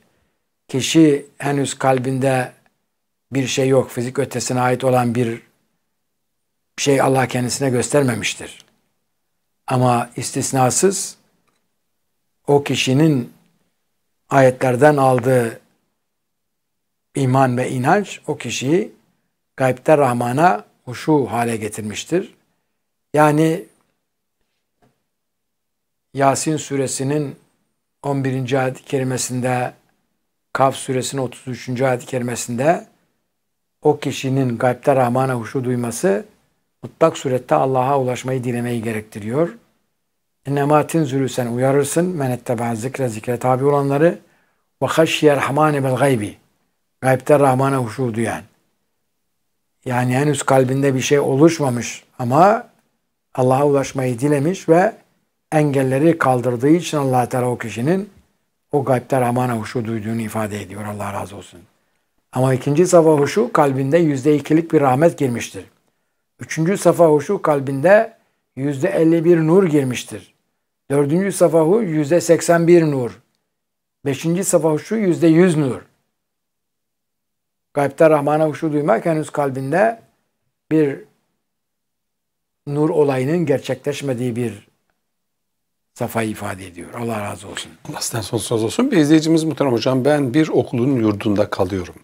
kişi henüz kalbinde bir şey yok, fizik ötesine ait olan bir şey Allah kendisine göstermemiştir. Ama istisnasız o kişinin ayetlerden aldığı iman ve inanç o kişiyi gaybde Rahman'a huşu hale getirmiştir. Yani Yasin suresinin 11. ayet-i kerimesinde Kaf suresinin 33. ayet-i kerimesinde o kişinin gaybde Rahman'a huşu duyması mutlak surette Allah'a ulaşmayı dilemeyi gerektiriyor. İnnematin zülü sen uyarırsın. menette ben zikre zikre tabi olanları ve haşye rahmane bel gaybi. Gaybde Rahman'a huşu duyan. Yani henüz kalbinde bir şey oluşmamış ama Allah'a ulaşmayı dilemiş ve engelleri kaldırdığı için allah Teala o kişinin o gaybde Rahman'a huşu duyduğunu ifade ediyor. Allah razı olsun. Ama ikinci safa huşu kalbinde yüzde ikilik bir rahmet girmiştir. Üçüncü safa huşu kalbinde yüzde elli bir nur girmiştir. Dördüncü safa hu yüzde seksen bir nur. Beşinci safa huşu yüzde yüz nur. Gaybde Rahman'a huşu duymak henüz kalbinde bir nur olayının gerçekleşmediği bir safayı ifade ediyor. Allah razı olsun. Allah sizden sonsuz olsun. Bir izleyicimiz muhterem hocam ben bir okulun yurdunda kalıyorum.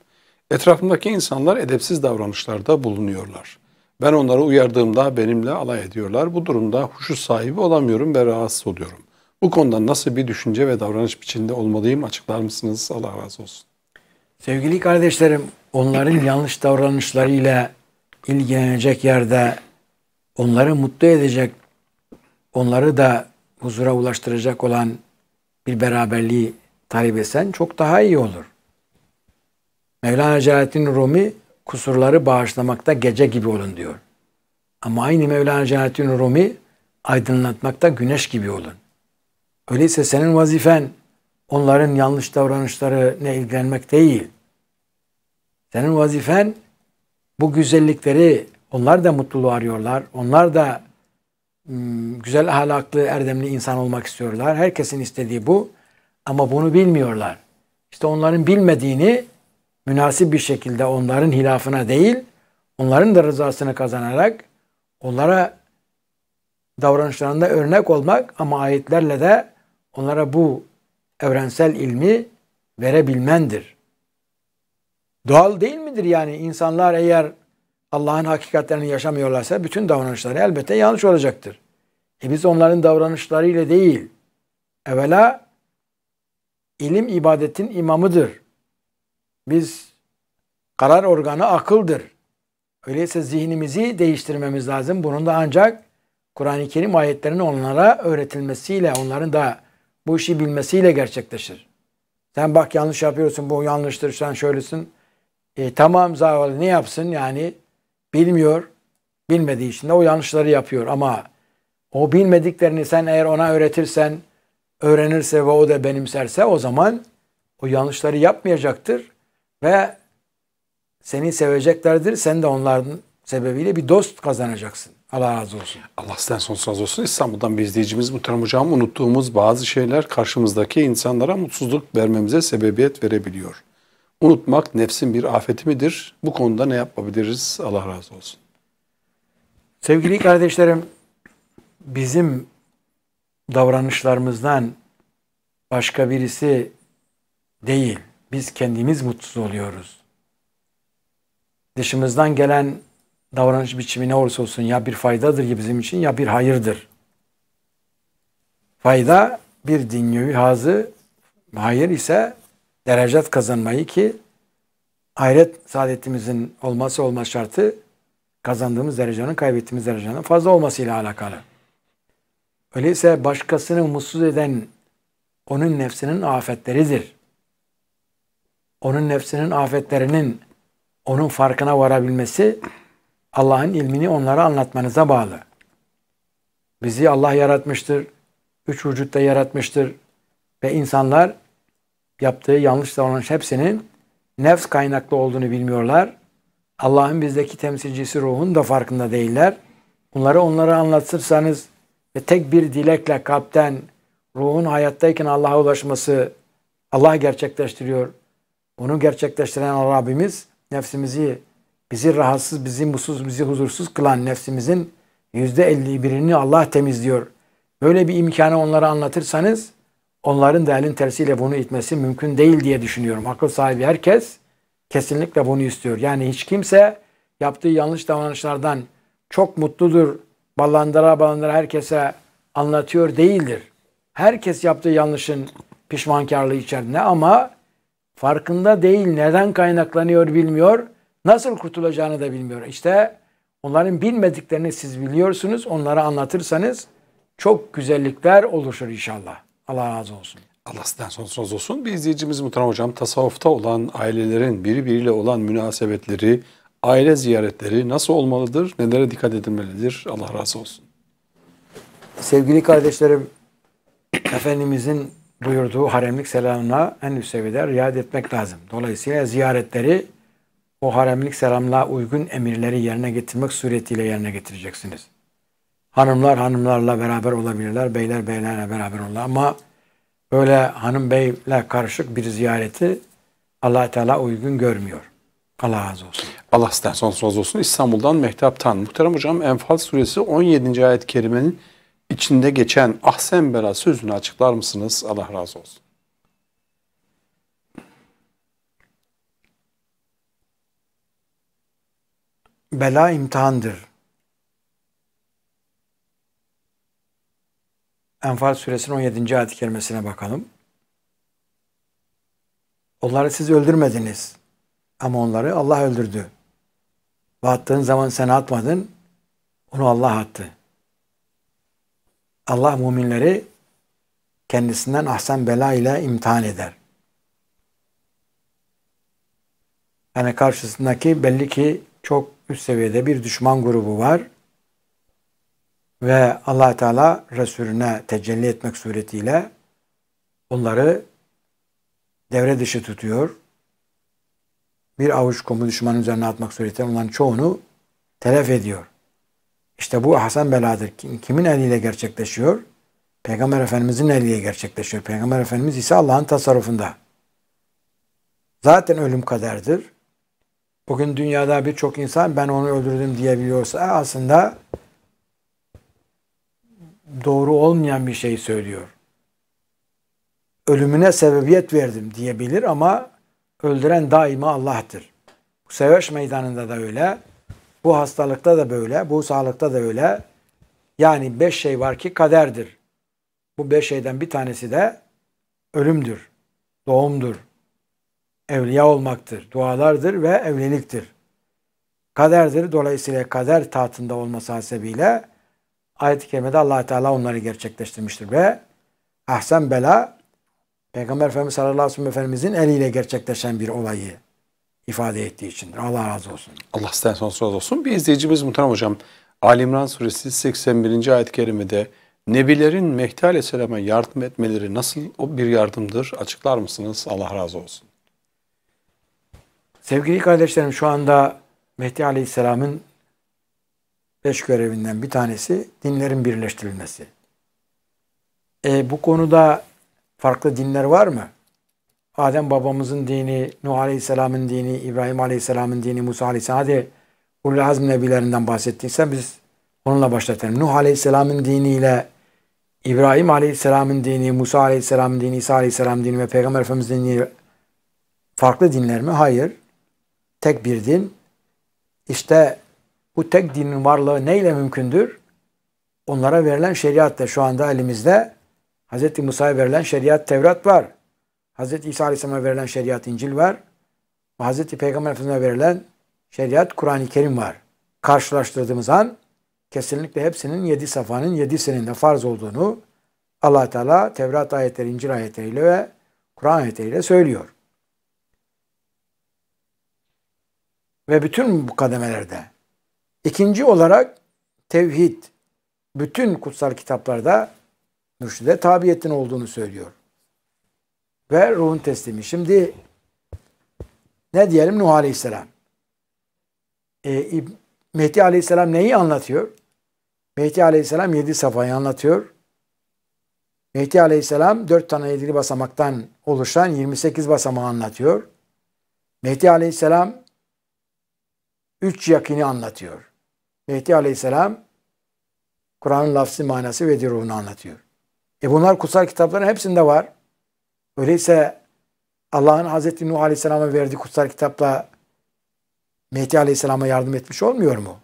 Etrafımdaki insanlar edepsiz davranışlarda bulunuyorlar. Ben onları uyardığımda benimle alay ediyorlar. Bu durumda huşu sahibi olamıyorum ve rahatsız oluyorum. Bu konuda nasıl bir düşünce ve davranış biçiminde olmalıyım açıklar mısınız? Allah razı olsun. Sevgili kardeşlerim, onların yanlış davranışlarıyla ilgilenecek yerde onları mutlu edecek, onları da huzura ulaştıracak olan bir beraberliği talep etsen çok daha iyi olur. Mevlana Celaleddin Rumi kusurları bağışlamakta gece gibi olun diyor. Ama aynı Mevlana Celaleddin Rumi aydınlatmakta güneş gibi olun. Öyleyse senin vazifen onların yanlış davranışlarına ilgilenmek değil. Senin vazifen bu güzellikleri onlar da mutluluğu arıyorlar. Onlar da hmm, güzel ahlaklı, erdemli insan olmak istiyorlar. Herkesin istediği bu. Ama bunu bilmiyorlar. İşte onların bilmediğini münasip bir şekilde onların hilafına değil, onların da rızasını kazanarak onlara davranışlarında örnek olmak ama ayetlerle de onlara bu evrensel ilmi verebilmendir. Doğal değil midir yani insanlar eğer Allah'ın hakikatlerini yaşamıyorlarsa bütün davranışları elbette yanlış olacaktır. E biz onların davranışlarıyla değil, evvela ilim ibadetin imamıdır. Biz karar organı akıldır. Öyleyse zihnimizi değiştirmemiz lazım. Bunun da ancak Kur'an-ı Kerim ayetlerinin onlara öğretilmesiyle, onların da bu işi bilmesiyle gerçekleşir. Sen bak yanlış yapıyorsun, bu yanlıştır, sen şöylesin. E, tamam zavallı ne yapsın yani Bilmiyor. Bilmediği için de o yanlışları yapıyor ama o bilmediklerini sen eğer ona öğretirsen, öğrenirse ve o da benimserse o zaman o yanlışları yapmayacaktır ve seni seveceklerdir. Sen de onların sebebiyle bir dost kazanacaksın. Allah razı olsun. Allah sizden sonsuz razı olsun. İstanbul'dan bir izleyicimiz Muhterem Hocam unuttuğumuz bazı şeyler karşımızdaki insanlara mutsuzluk vermemize sebebiyet verebiliyor. Unutmak nefsin bir afeti midir? Bu konuda ne yapabiliriz? Allah razı olsun. Sevgili kardeşlerim, bizim davranışlarımızdan başka birisi değil. Biz kendimiz mutsuz oluyoruz. Dışımızdan gelen davranış biçimi ne olursa olsun ya bir faydadır ki bizim için ya bir hayırdır. Fayda bir dünyevi hazı, hayır ise derecat kazanmayı ki ahiret saadetimizin olması olmaz şartı kazandığımız derecenin kaybettiğimiz derecenin fazla olmasıyla alakalı. Öyleyse başkasını mutsuz eden onun nefsinin afetleridir. Onun nefsinin afetlerinin onun farkına varabilmesi Allah'ın ilmini onlara anlatmanıza bağlı. Bizi Allah yaratmıştır. Üç vücutta yaratmıştır. Ve insanlar yaptığı yanlış davranış hepsinin nefs kaynaklı olduğunu bilmiyorlar. Allah'ın bizdeki temsilcisi ruhun da farkında değiller. Bunları onlara anlatırsanız ve tek bir dilekle kalpten ruhun hayattayken Allah'a ulaşması Allah gerçekleştiriyor. Onu gerçekleştiren Rabbimiz nefsimizi bizi rahatsız, bizi mutsuz, bizi huzursuz kılan nefsimizin yüzde elli birini Allah temizliyor. Böyle bir imkanı onlara anlatırsanız onların da elin tersiyle bunu itmesi mümkün değil diye düşünüyorum. Akıl sahibi herkes kesinlikle bunu istiyor. Yani hiç kimse yaptığı yanlış davranışlardan çok mutludur, ballandıra ballandıra herkese anlatıyor değildir. Herkes yaptığı yanlışın pişmankarlığı içerisinde ama farkında değil, neden kaynaklanıyor bilmiyor, nasıl kurtulacağını da bilmiyor. İşte onların bilmediklerini siz biliyorsunuz, onlara anlatırsanız çok güzellikler oluşur inşallah. Allah razı olsun. Allah sizden sonsuz olsun. Bir izleyicimiz Muhterem Hocam tasavvufta olan ailelerin birbiriyle olan münasebetleri, aile ziyaretleri nasıl olmalıdır, nelere dikkat edilmelidir? Allah razı olsun. Sevgili kardeşlerim, Efendimizin buyurduğu haremlik selamına en üst seviyede riayet etmek lazım. Dolayısıyla ziyaretleri o haremlik selamla uygun emirleri yerine getirmek suretiyle yerine getireceksiniz. Hanımlar hanımlarla beraber olabilirler, beyler beylerle beraber olabilir. Ama böyle hanım beyle karışık bir ziyareti allah Teala uygun görmüyor. Allah razı olsun. Allah sizden sonsuz razı olsun. İstanbul'dan Mehtap'tan. Muhterem Hocam Enfal Suresi 17. ayet-i kerimenin içinde geçen ahsen bela sözünü açıklar mısınız? Allah razı olsun. Bela imtihandır. Enfal suresinin 17. ayet-i kerimesine bakalım. Onları siz öldürmediniz. Ama onları Allah öldürdü. Ve attığın zaman sen atmadın. Onu Allah attı. Allah müminleri kendisinden ahsen bela ile imtihan eder. Yani karşısındaki belli ki çok üst seviyede bir düşman grubu var ve allah Teala Resulüne tecelli etmek suretiyle onları devre dışı tutuyor. Bir avuç kumu düşmanın üzerine atmak suretiyle onların çoğunu telef ediyor. İşte bu Hasan beladır. Kimin eliyle gerçekleşiyor? Peygamber Efendimizin eliyle gerçekleşiyor. Peygamber Efendimiz ise Allah'ın tasarrufunda. Zaten ölüm kaderdir. Bugün dünyada birçok insan ben onu öldürdüm diyebiliyorsa aslında doğru olmayan bir şey söylüyor. Ölümüne sebebiyet verdim diyebilir ama öldüren daima Allah'tır. Bu savaş meydanında da öyle, bu hastalıkta da böyle, bu sağlıkta da öyle. Yani beş şey var ki kaderdir. Bu beş şeyden bir tanesi de ölümdür, doğumdur, evliya olmaktır, dualardır ve evliliktir. Kaderdir. Dolayısıyla kader tahtında olması hasebiyle Ayet-i kerimede allah Teala onları gerçekleştirmiştir. Ve ahsen bela Peygamber Efendimiz sallallahu aleyhi ve Efendimizin eliyle gerçekleşen bir olayı ifade ettiği içindir. Allah razı olsun. Allah sizden sonsuz razı olsun. Bir izleyicimiz Muhterem Hocam Ali İmran suresi 81. ayet-i kerimede Nebilerin Mehdi Aleyhisselam'a yardım etmeleri nasıl o bir yardımdır? Açıklar mısınız? Allah razı olsun. Sevgili kardeşlerim şu anda Mehdi Aleyhisselam'ın beş görevinden bir tanesi dinlerin birleştirilmesi. E, bu konuda farklı dinler var mı? Adem babamızın dini, Nuh Aleyhisselam'ın dini, İbrahim Aleyhisselam'ın dini, Musa Aleyhisselam. Hadi Ulul Azm Nebilerinden bahsettiysen biz onunla başlatalım. Nuh Aleyhisselam'ın diniyle İbrahim Aleyhisselam'ın dini, Musa Aleyhisselam'ın dini, İsa Aleyhisselam'ın dini ve Peygamber Efendimiz'in dini farklı dinler mi? Hayır. Tek bir din. İşte bu tek dinin varlığı neyle mümkündür? Onlara verilen şeriat da şu anda elimizde. Hz. Musa'ya verilen şeriat Tevrat var. Hz. İsa Aleyhisselam'a verilen şeriat İncil var. Ve Hz. Peygamber Efendimiz'e verilen şeriat Kur'an-ı Kerim var. Karşılaştırdığımız an kesinlikle hepsinin yedi safanın yedisinin de farz olduğunu allah Teala Tevrat ayetleri, İncil ayetleriyle ve Kur'an ayetleriyle söylüyor. Ve bütün bu kademelerde İkinci olarak tevhid. Bütün kutsal kitaplarda mürşide tabiyetin olduğunu söylüyor. Ve ruhun teslimi. Şimdi ne diyelim Nuh Aleyhisselam. E, Mehdi Aleyhisselam neyi anlatıyor? Mehdi Aleyhisselam yedi safhayı anlatıyor. Mehdi Aleyhisselam dört tane yedili basamaktan oluşan 28 basamağı anlatıyor. Mehdi Aleyhisselam üç yakini anlatıyor. Mehdi Aleyhisselam Kur'an'ın lafzı manası ve ruhunu anlatıyor. E bunlar kutsal kitapların hepsinde var. Öyleyse Allah'ın Hazreti Nuh Aleyhisselam'a verdiği kutsal kitapla Mehdi Aleyhisselam'a yardım etmiş olmuyor mu?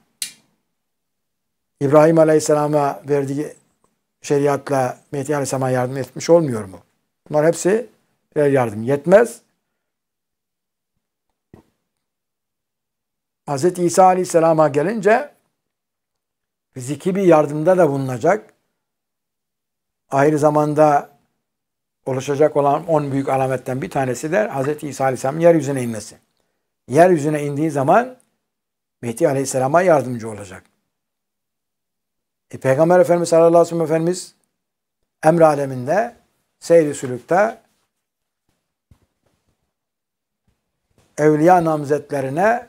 İbrahim Aleyhisselam'a verdiği şeriatla Mehdi Aleyhisselam'a yardım etmiş olmuyor mu? Bunlar hepsi yardım. Yetmez. Hz. İsa Aleyhisselam'a gelince fiziki bir yardımda da bulunacak. Aynı zamanda oluşacak olan on büyük alametten bir tanesi de Hz. İsa Aleyhisselam yeryüzüne inmesi. Yeryüzüne indiği zaman Mehdi Aleyhisselam'a yardımcı olacak. E, Peygamber Efendimiz sallallahu aleyhi ve sellem Efendimiz emr aleminde seyri sülükte evliya namzetlerine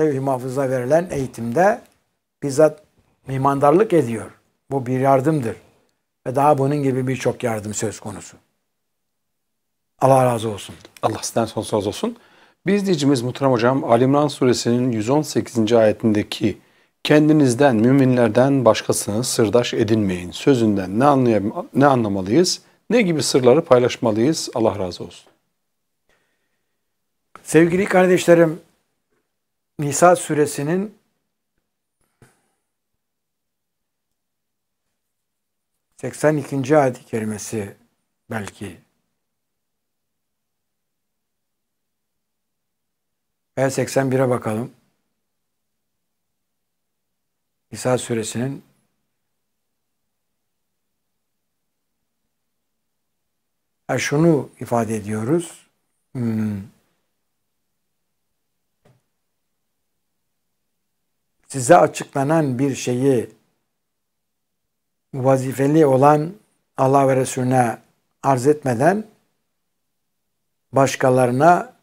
levh-i verilen eğitimde bizzat mimandarlık ediyor. Bu bir yardımdır. Ve daha bunun gibi birçok yardım söz konusu. Allah razı olsun. Allah sizden sonsuz razı olsun. Bir izleyicimiz Muhterem Hocam Alimran Suresinin 118. ayetindeki kendinizden, müminlerden başkasını sırdaş edinmeyin sözünden ne, anlayab, ne anlamalıyız? Ne gibi sırları paylaşmalıyız? Allah razı olsun. Sevgili kardeşlerim, Nisa suresinin 82. ayet-i kerimesi belki veya 81'e bakalım. İsa suresinin yani şunu ifade ediyoruz. Hmm. Size açıklanan bir şeyi vazifeli olan Allah ve Resulüne arz etmeden başkalarına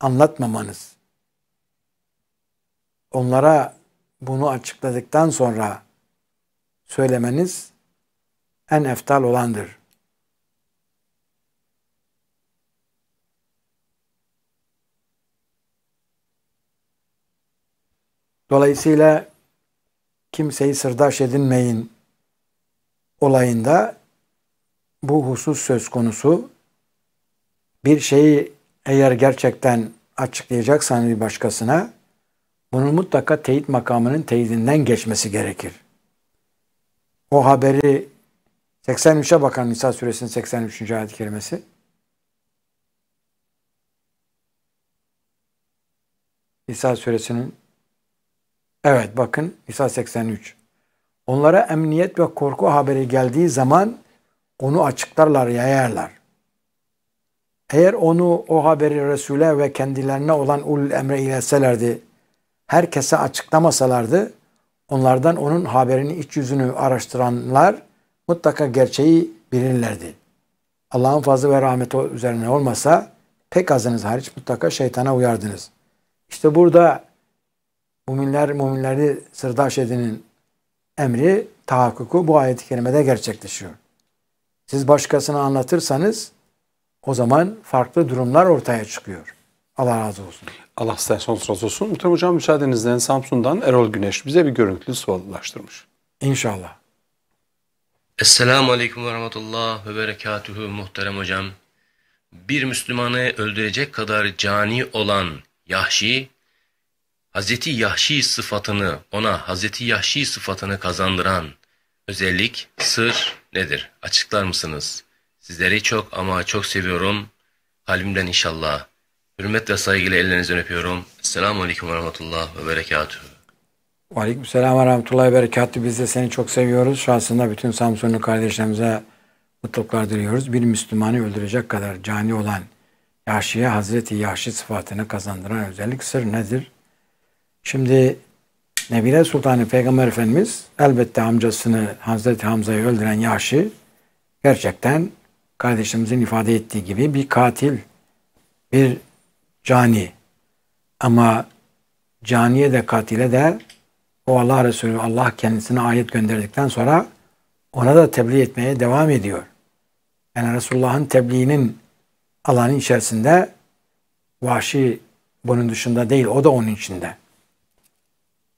anlatmamanız. Onlara bunu açıkladıktan sonra söylemeniz en eftal olandır. Dolayısıyla kimseyi sırdaş edinmeyin olayında bu husus söz konusu. Bir şeyi eğer gerçekten açıklayacaksan bir başkasına bunun mutlaka teyit makamının teyidinden geçmesi gerekir. O haberi 83'e bakan Nisa suresinin 83. ayet-i kerimesi. Nisa suresinin Evet bakın Nisa 83. Onlara emniyet ve korku haberi geldiği zaman onu açıklarlar, yayarlar. Eğer onu o haberi Resul'e ve kendilerine olan ul emre iletselerdi, herkese açıklamasalardı, onlardan onun haberini iç yüzünü araştıranlar mutlaka gerçeği bilirlerdi. Allah'ın fazlı ve rahmeti üzerine olmasa pek azınız hariç mutlaka şeytana uyardınız. İşte burada müminler müminleri sırdaş edinin emri tahakkuku bu ayet-i kerimede gerçekleşiyor. Siz başkasına anlatırsanız o zaman farklı durumlar ortaya çıkıyor. Allah razı olsun. Allah sizden sonsuz razı olsun. Muhterem Hocam müsaadenizle Samsun'dan Erol Güneş bize bir görüntülü sual İnşallah. Esselamu Aleyküm ve Rahmetullah ve Berekatuhu Muhterem Hocam. Bir Müslümanı öldürecek kadar cani olan Yahşi Hazreti Yahşi sıfatını ona Hazreti Yahşi sıfatını kazandıran özellik sır nedir? Açıklar mısınız? Sizleri çok ama çok seviyorum. halimden inşallah. Hürmet ve saygıyla ellerinizden öpüyorum. Selamun Aleyküm ve Rahmetullah ve Berekatuhu. Aleyküm selam ve rahmetullahi ve berekatü. Biz de seni çok seviyoruz. Şahsında bütün Samsunlu kardeşlerimize mutluluklar diliyoruz. Bir Müslümanı öldürecek kadar cani olan Yahşi'ye Hazreti Yahşi sıfatını kazandıran özellik sır nedir? Şimdi Nebile Sultanı Peygamber Efendimiz elbette amcasını Hazreti Hamza'yı öldüren Yahşi gerçekten kardeşimizin ifade ettiği gibi bir katil, bir cani. Ama caniye de katile de o Allah Resulü Allah kendisine ayet gönderdikten sonra ona da tebliğ etmeye devam ediyor. Yani Resulullah'ın tebliğinin alanı içerisinde vahşi bunun dışında değil o da onun içinde.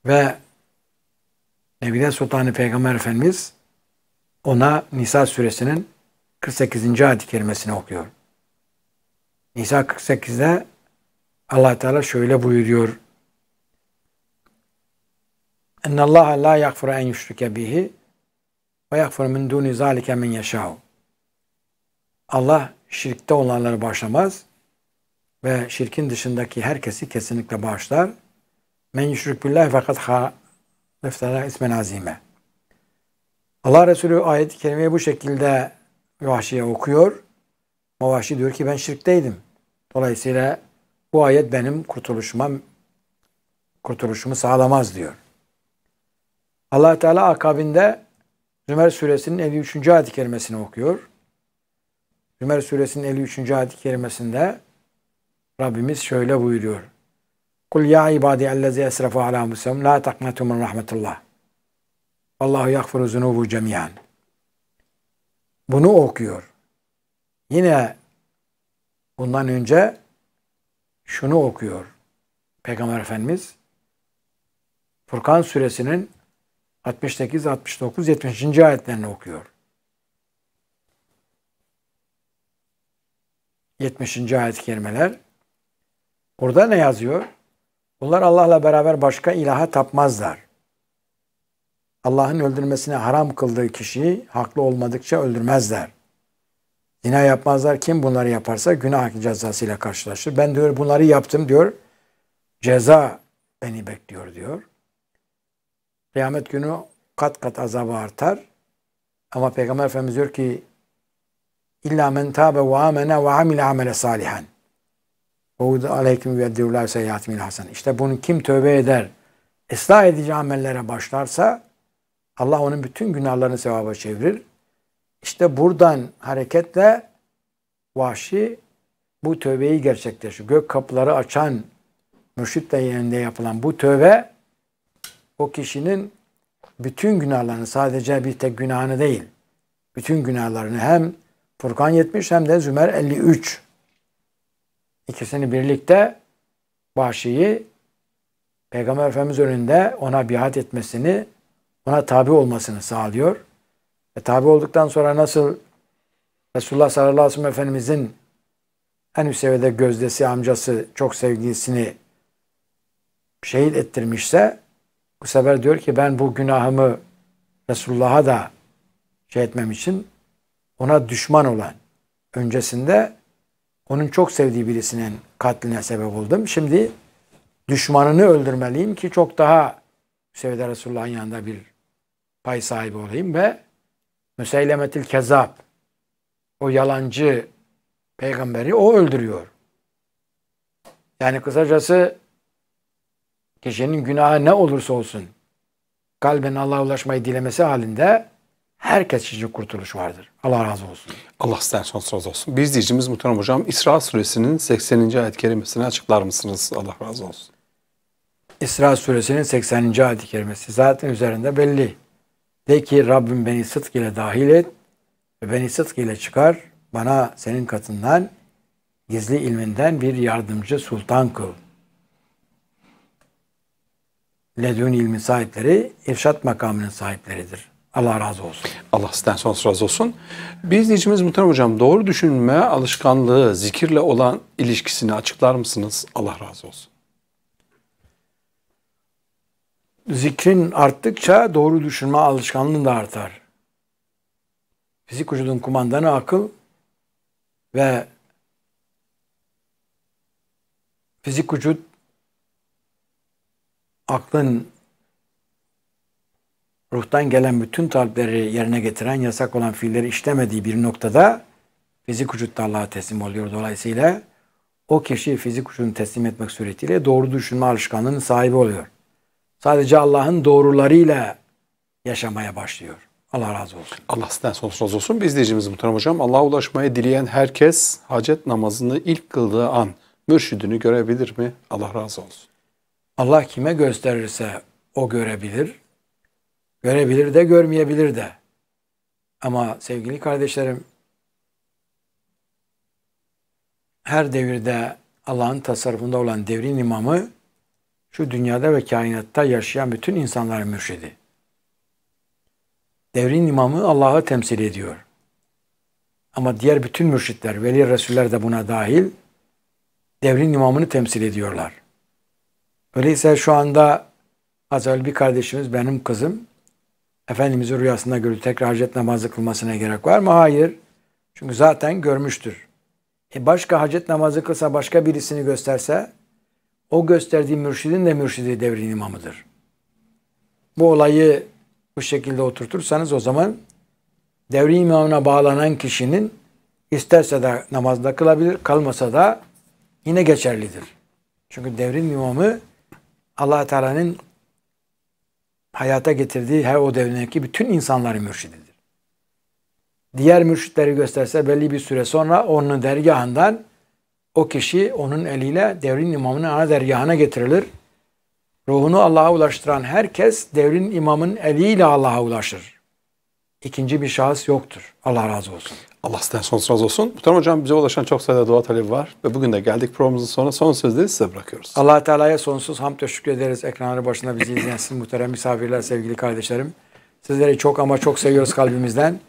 Ve Nebide Sultanı Peygamber Efendimiz ona Nisa suresinin 48. ayet kelimesini okuyor. Nisa 48'de allah Teala şöyle buyuruyor. اَنَّ اللّٰهَ لَا يَغْفُرَ اَنْ يُشْرِكَ بِهِ وَيَغْفُرَ مِنْ دُونِ ذَٰلِكَ مِنْ يَشَاءُ Allah şirkte olanları bağışlamaz ve şirkin dışındaki herkesi kesinlikle bağışlar. Men yüşrik billahi fakat ha neftala ismen azime. Allah Resulü ayet-i kerimeyi bu şekilde Vahşi'ye okuyor. Ama Vahşi diyor ki ben şirkteydim. Dolayısıyla bu ayet benim kurtuluşuma kurtuluşumu sağlamaz diyor. allah Teala akabinde Zümer suresinin 53. ayet-i kerimesini okuyor. Zümer suresinin 53. ayet-i kerimesinde Rabbimiz şöyle buyuruyor. Kul ya ibadi ellezî esrafu alâ musem la taknetumun rahmetullah. Allahu yakfuru zunubu cemiyan. Bunu okuyor. Yine bundan önce şunu okuyor. Peygamber Efendimiz Furkan suresinin 68, 69, 70. ayetlerini okuyor. 70. ayet kelimeler. Orada ne yazıyor? Bunlar Allah'la beraber başka ilaha tapmazlar. Allah'ın öldürmesine haram kıldığı kişiyi haklı olmadıkça öldürmezler. Zina yapmazlar. Kim bunları yaparsa günah cezasıyla karşılaşır. Ben diyor bunları yaptım diyor. Ceza beni bekliyor diyor. Kıyamet günü kat kat azabı artar. Ama Peygamber Efendimiz diyor ki İlla men tabe ve amene ve amile amele salihan. Oğudu aleyküm ve devler seyahatim hasen. İşte bunu kim tövbe eder, ıslah edici amellere başlarsa Allah onun bütün günahlarını sevaba çevirir. İşte buradan hareketle vahşi bu tövbeyi gerçekleşir. Gök kapıları açan mürşit yerinde yapılan bu tövbe o kişinin bütün günahlarını sadece bir tek günahını değil bütün günahlarını hem Furkan 70 hem de Zümer 53 İkisini birlikte Vahşi'yi Peygamber Efendimiz önünde ona biat etmesini, ona tabi olmasını sağlıyor. Ve tabi olduktan sonra nasıl Resulullah sallallahu aleyhi ve sellem Efendimizin en üst seviyede gözdesi, amcası, çok sevgilisini şehit ettirmişse bu sefer diyor ki ben bu günahımı Resulullah'a da şey etmem için ona düşman olan öncesinde onun çok sevdiği birisinin katline sebep oldum. Şimdi düşmanını öldürmeliyim ki çok daha sevde Resulullah'ın yanında bir pay sahibi olayım ve Müseylemetil Kezab o yalancı peygamberi o öldürüyor. Yani kısacası kişinin günahı ne olursa olsun kalben Allah'a ulaşmayı dilemesi halinde herkes için kurtuluş vardır. Allah razı olsun. Allah sizden sonsuz razı olsun. Bir izleyicimiz Muhterem Hocam İsra Suresinin 80. ayet kerimesini açıklar mısınız? Allah razı olsun. İsra Suresinin 80. ayet kerimesi zaten üzerinde belli. De ki Rabbim beni sıdk ile dahil et ve beni sıdk ile çıkar. Bana senin katından gizli ilminden bir yardımcı sultan kıl. Ledün ilmi sahipleri irşat makamının sahipleridir. Allah razı olsun. Allah sizden sonsuz razı olsun. Bir izleyicimiz Muhterem Hocam doğru düşünme alışkanlığı zikirle olan ilişkisini açıklar mısınız? Allah razı olsun. Zikrin arttıkça doğru düşünme alışkanlığın da artar. Fizik vücudun kumandanı akıl ve fizik vücut aklın ruhtan gelen bütün talepleri yerine getiren, yasak olan fiilleri işlemediği bir noktada fizik vücut Allah'a teslim oluyor. Dolayısıyla o kişi fizik vücudunu teslim etmek suretiyle doğru düşünme alışkanlığının sahibi oluyor. Sadece Allah'ın doğrularıyla yaşamaya başlıyor. Allah razı olsun. Allah sizden sonsuz razı olsun. Biz izleyicimiz Muhterem Hocam. Allah'a ulaşmayı dileyen herkes hacet namazını ilk kıldığı an mürşidini görebilir mi? Allah razı olsun. Allah kime gösterirse o görebilir. Görebilir de görmeyebilir de. Ama sevgili kardeşlerim her devirde Allah'ın tasarrufunda olan devrin imamı şu dünyada ve kainatta yaşayan bütün insanların mürşidi. Devrin imamı Allah'ı temsil ediyor. Ama diğer bütün mürşitler, veli resuller de buna dahil devrin imamını temsil ediyorlar. Öyleyse şu anda az bir kardeşimiz benim kızım Efendimiz'in rüyasında görüp tekrar hacet namazı kılmasına gerek var mı? Hayır. Çünkü zaten görmüştür. E başka hacet namazı kılsa başka birisini gösterse o gösterdiği mürşidin de mürşidi devrin imamıdır. Bu olayı bu şekilde oturtursanız o zaman devri imamına bağlanan kişinin isterse de namazda kılabilir, kalmasa da yine geçerlidir. Çünkü devrin imamı allah Teala'nın hayata getirdiği her o devrindeki bütün insanların mürşididir. Diğer mürşitleri gösterse belli bir süre sonra onun dergahından o kişi onun eliyle devrin imamının ana dergahına getirilir. Ruhunu Allah'a ulaştıran herkes devrin imamın eliyle Allah'a ulaşır. İkinci bir şahıs yoktur. Allah razı olsun. Allah sizden sonsuz razı olsun. Muhterem Hocam bize ulaşan çok sayıda dua talebi var ve bugün de geldik programımızın sonuna. Son sözleri size bırakıyoruz. allah Teala'ya sonsuz hamd ve şükür ederiz. Ekranları başında bizi izleyen siz muhterem misafirler, sevgili kardeşlerim. Sizleri çok ama çok seviyoruz kalbimizden.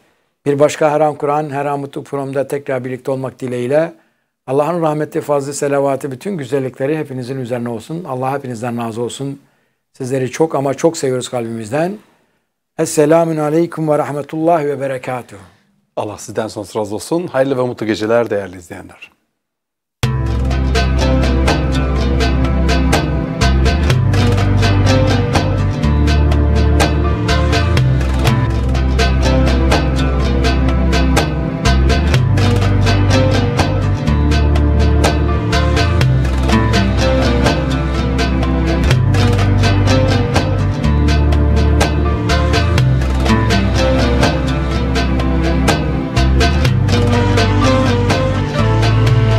Bir başka Her An Kur'an, Her An Mutluluk programında tekrar birlikte olmak dileğiyle. Allah'ın rahmeti, fazlı, selavatı, bütün güzellikleri hepinizin üzerine olsun. Allah hepinizden razı olsun. Sizleri çok ama çok seviyoruz kalbimizden. Esselamun Aleyküm ve Rahmetullah ve Berekatuhu. Allah sizden sonsuz razı olsun. Hayırlı ve mutlu geceler değerli izleyenler.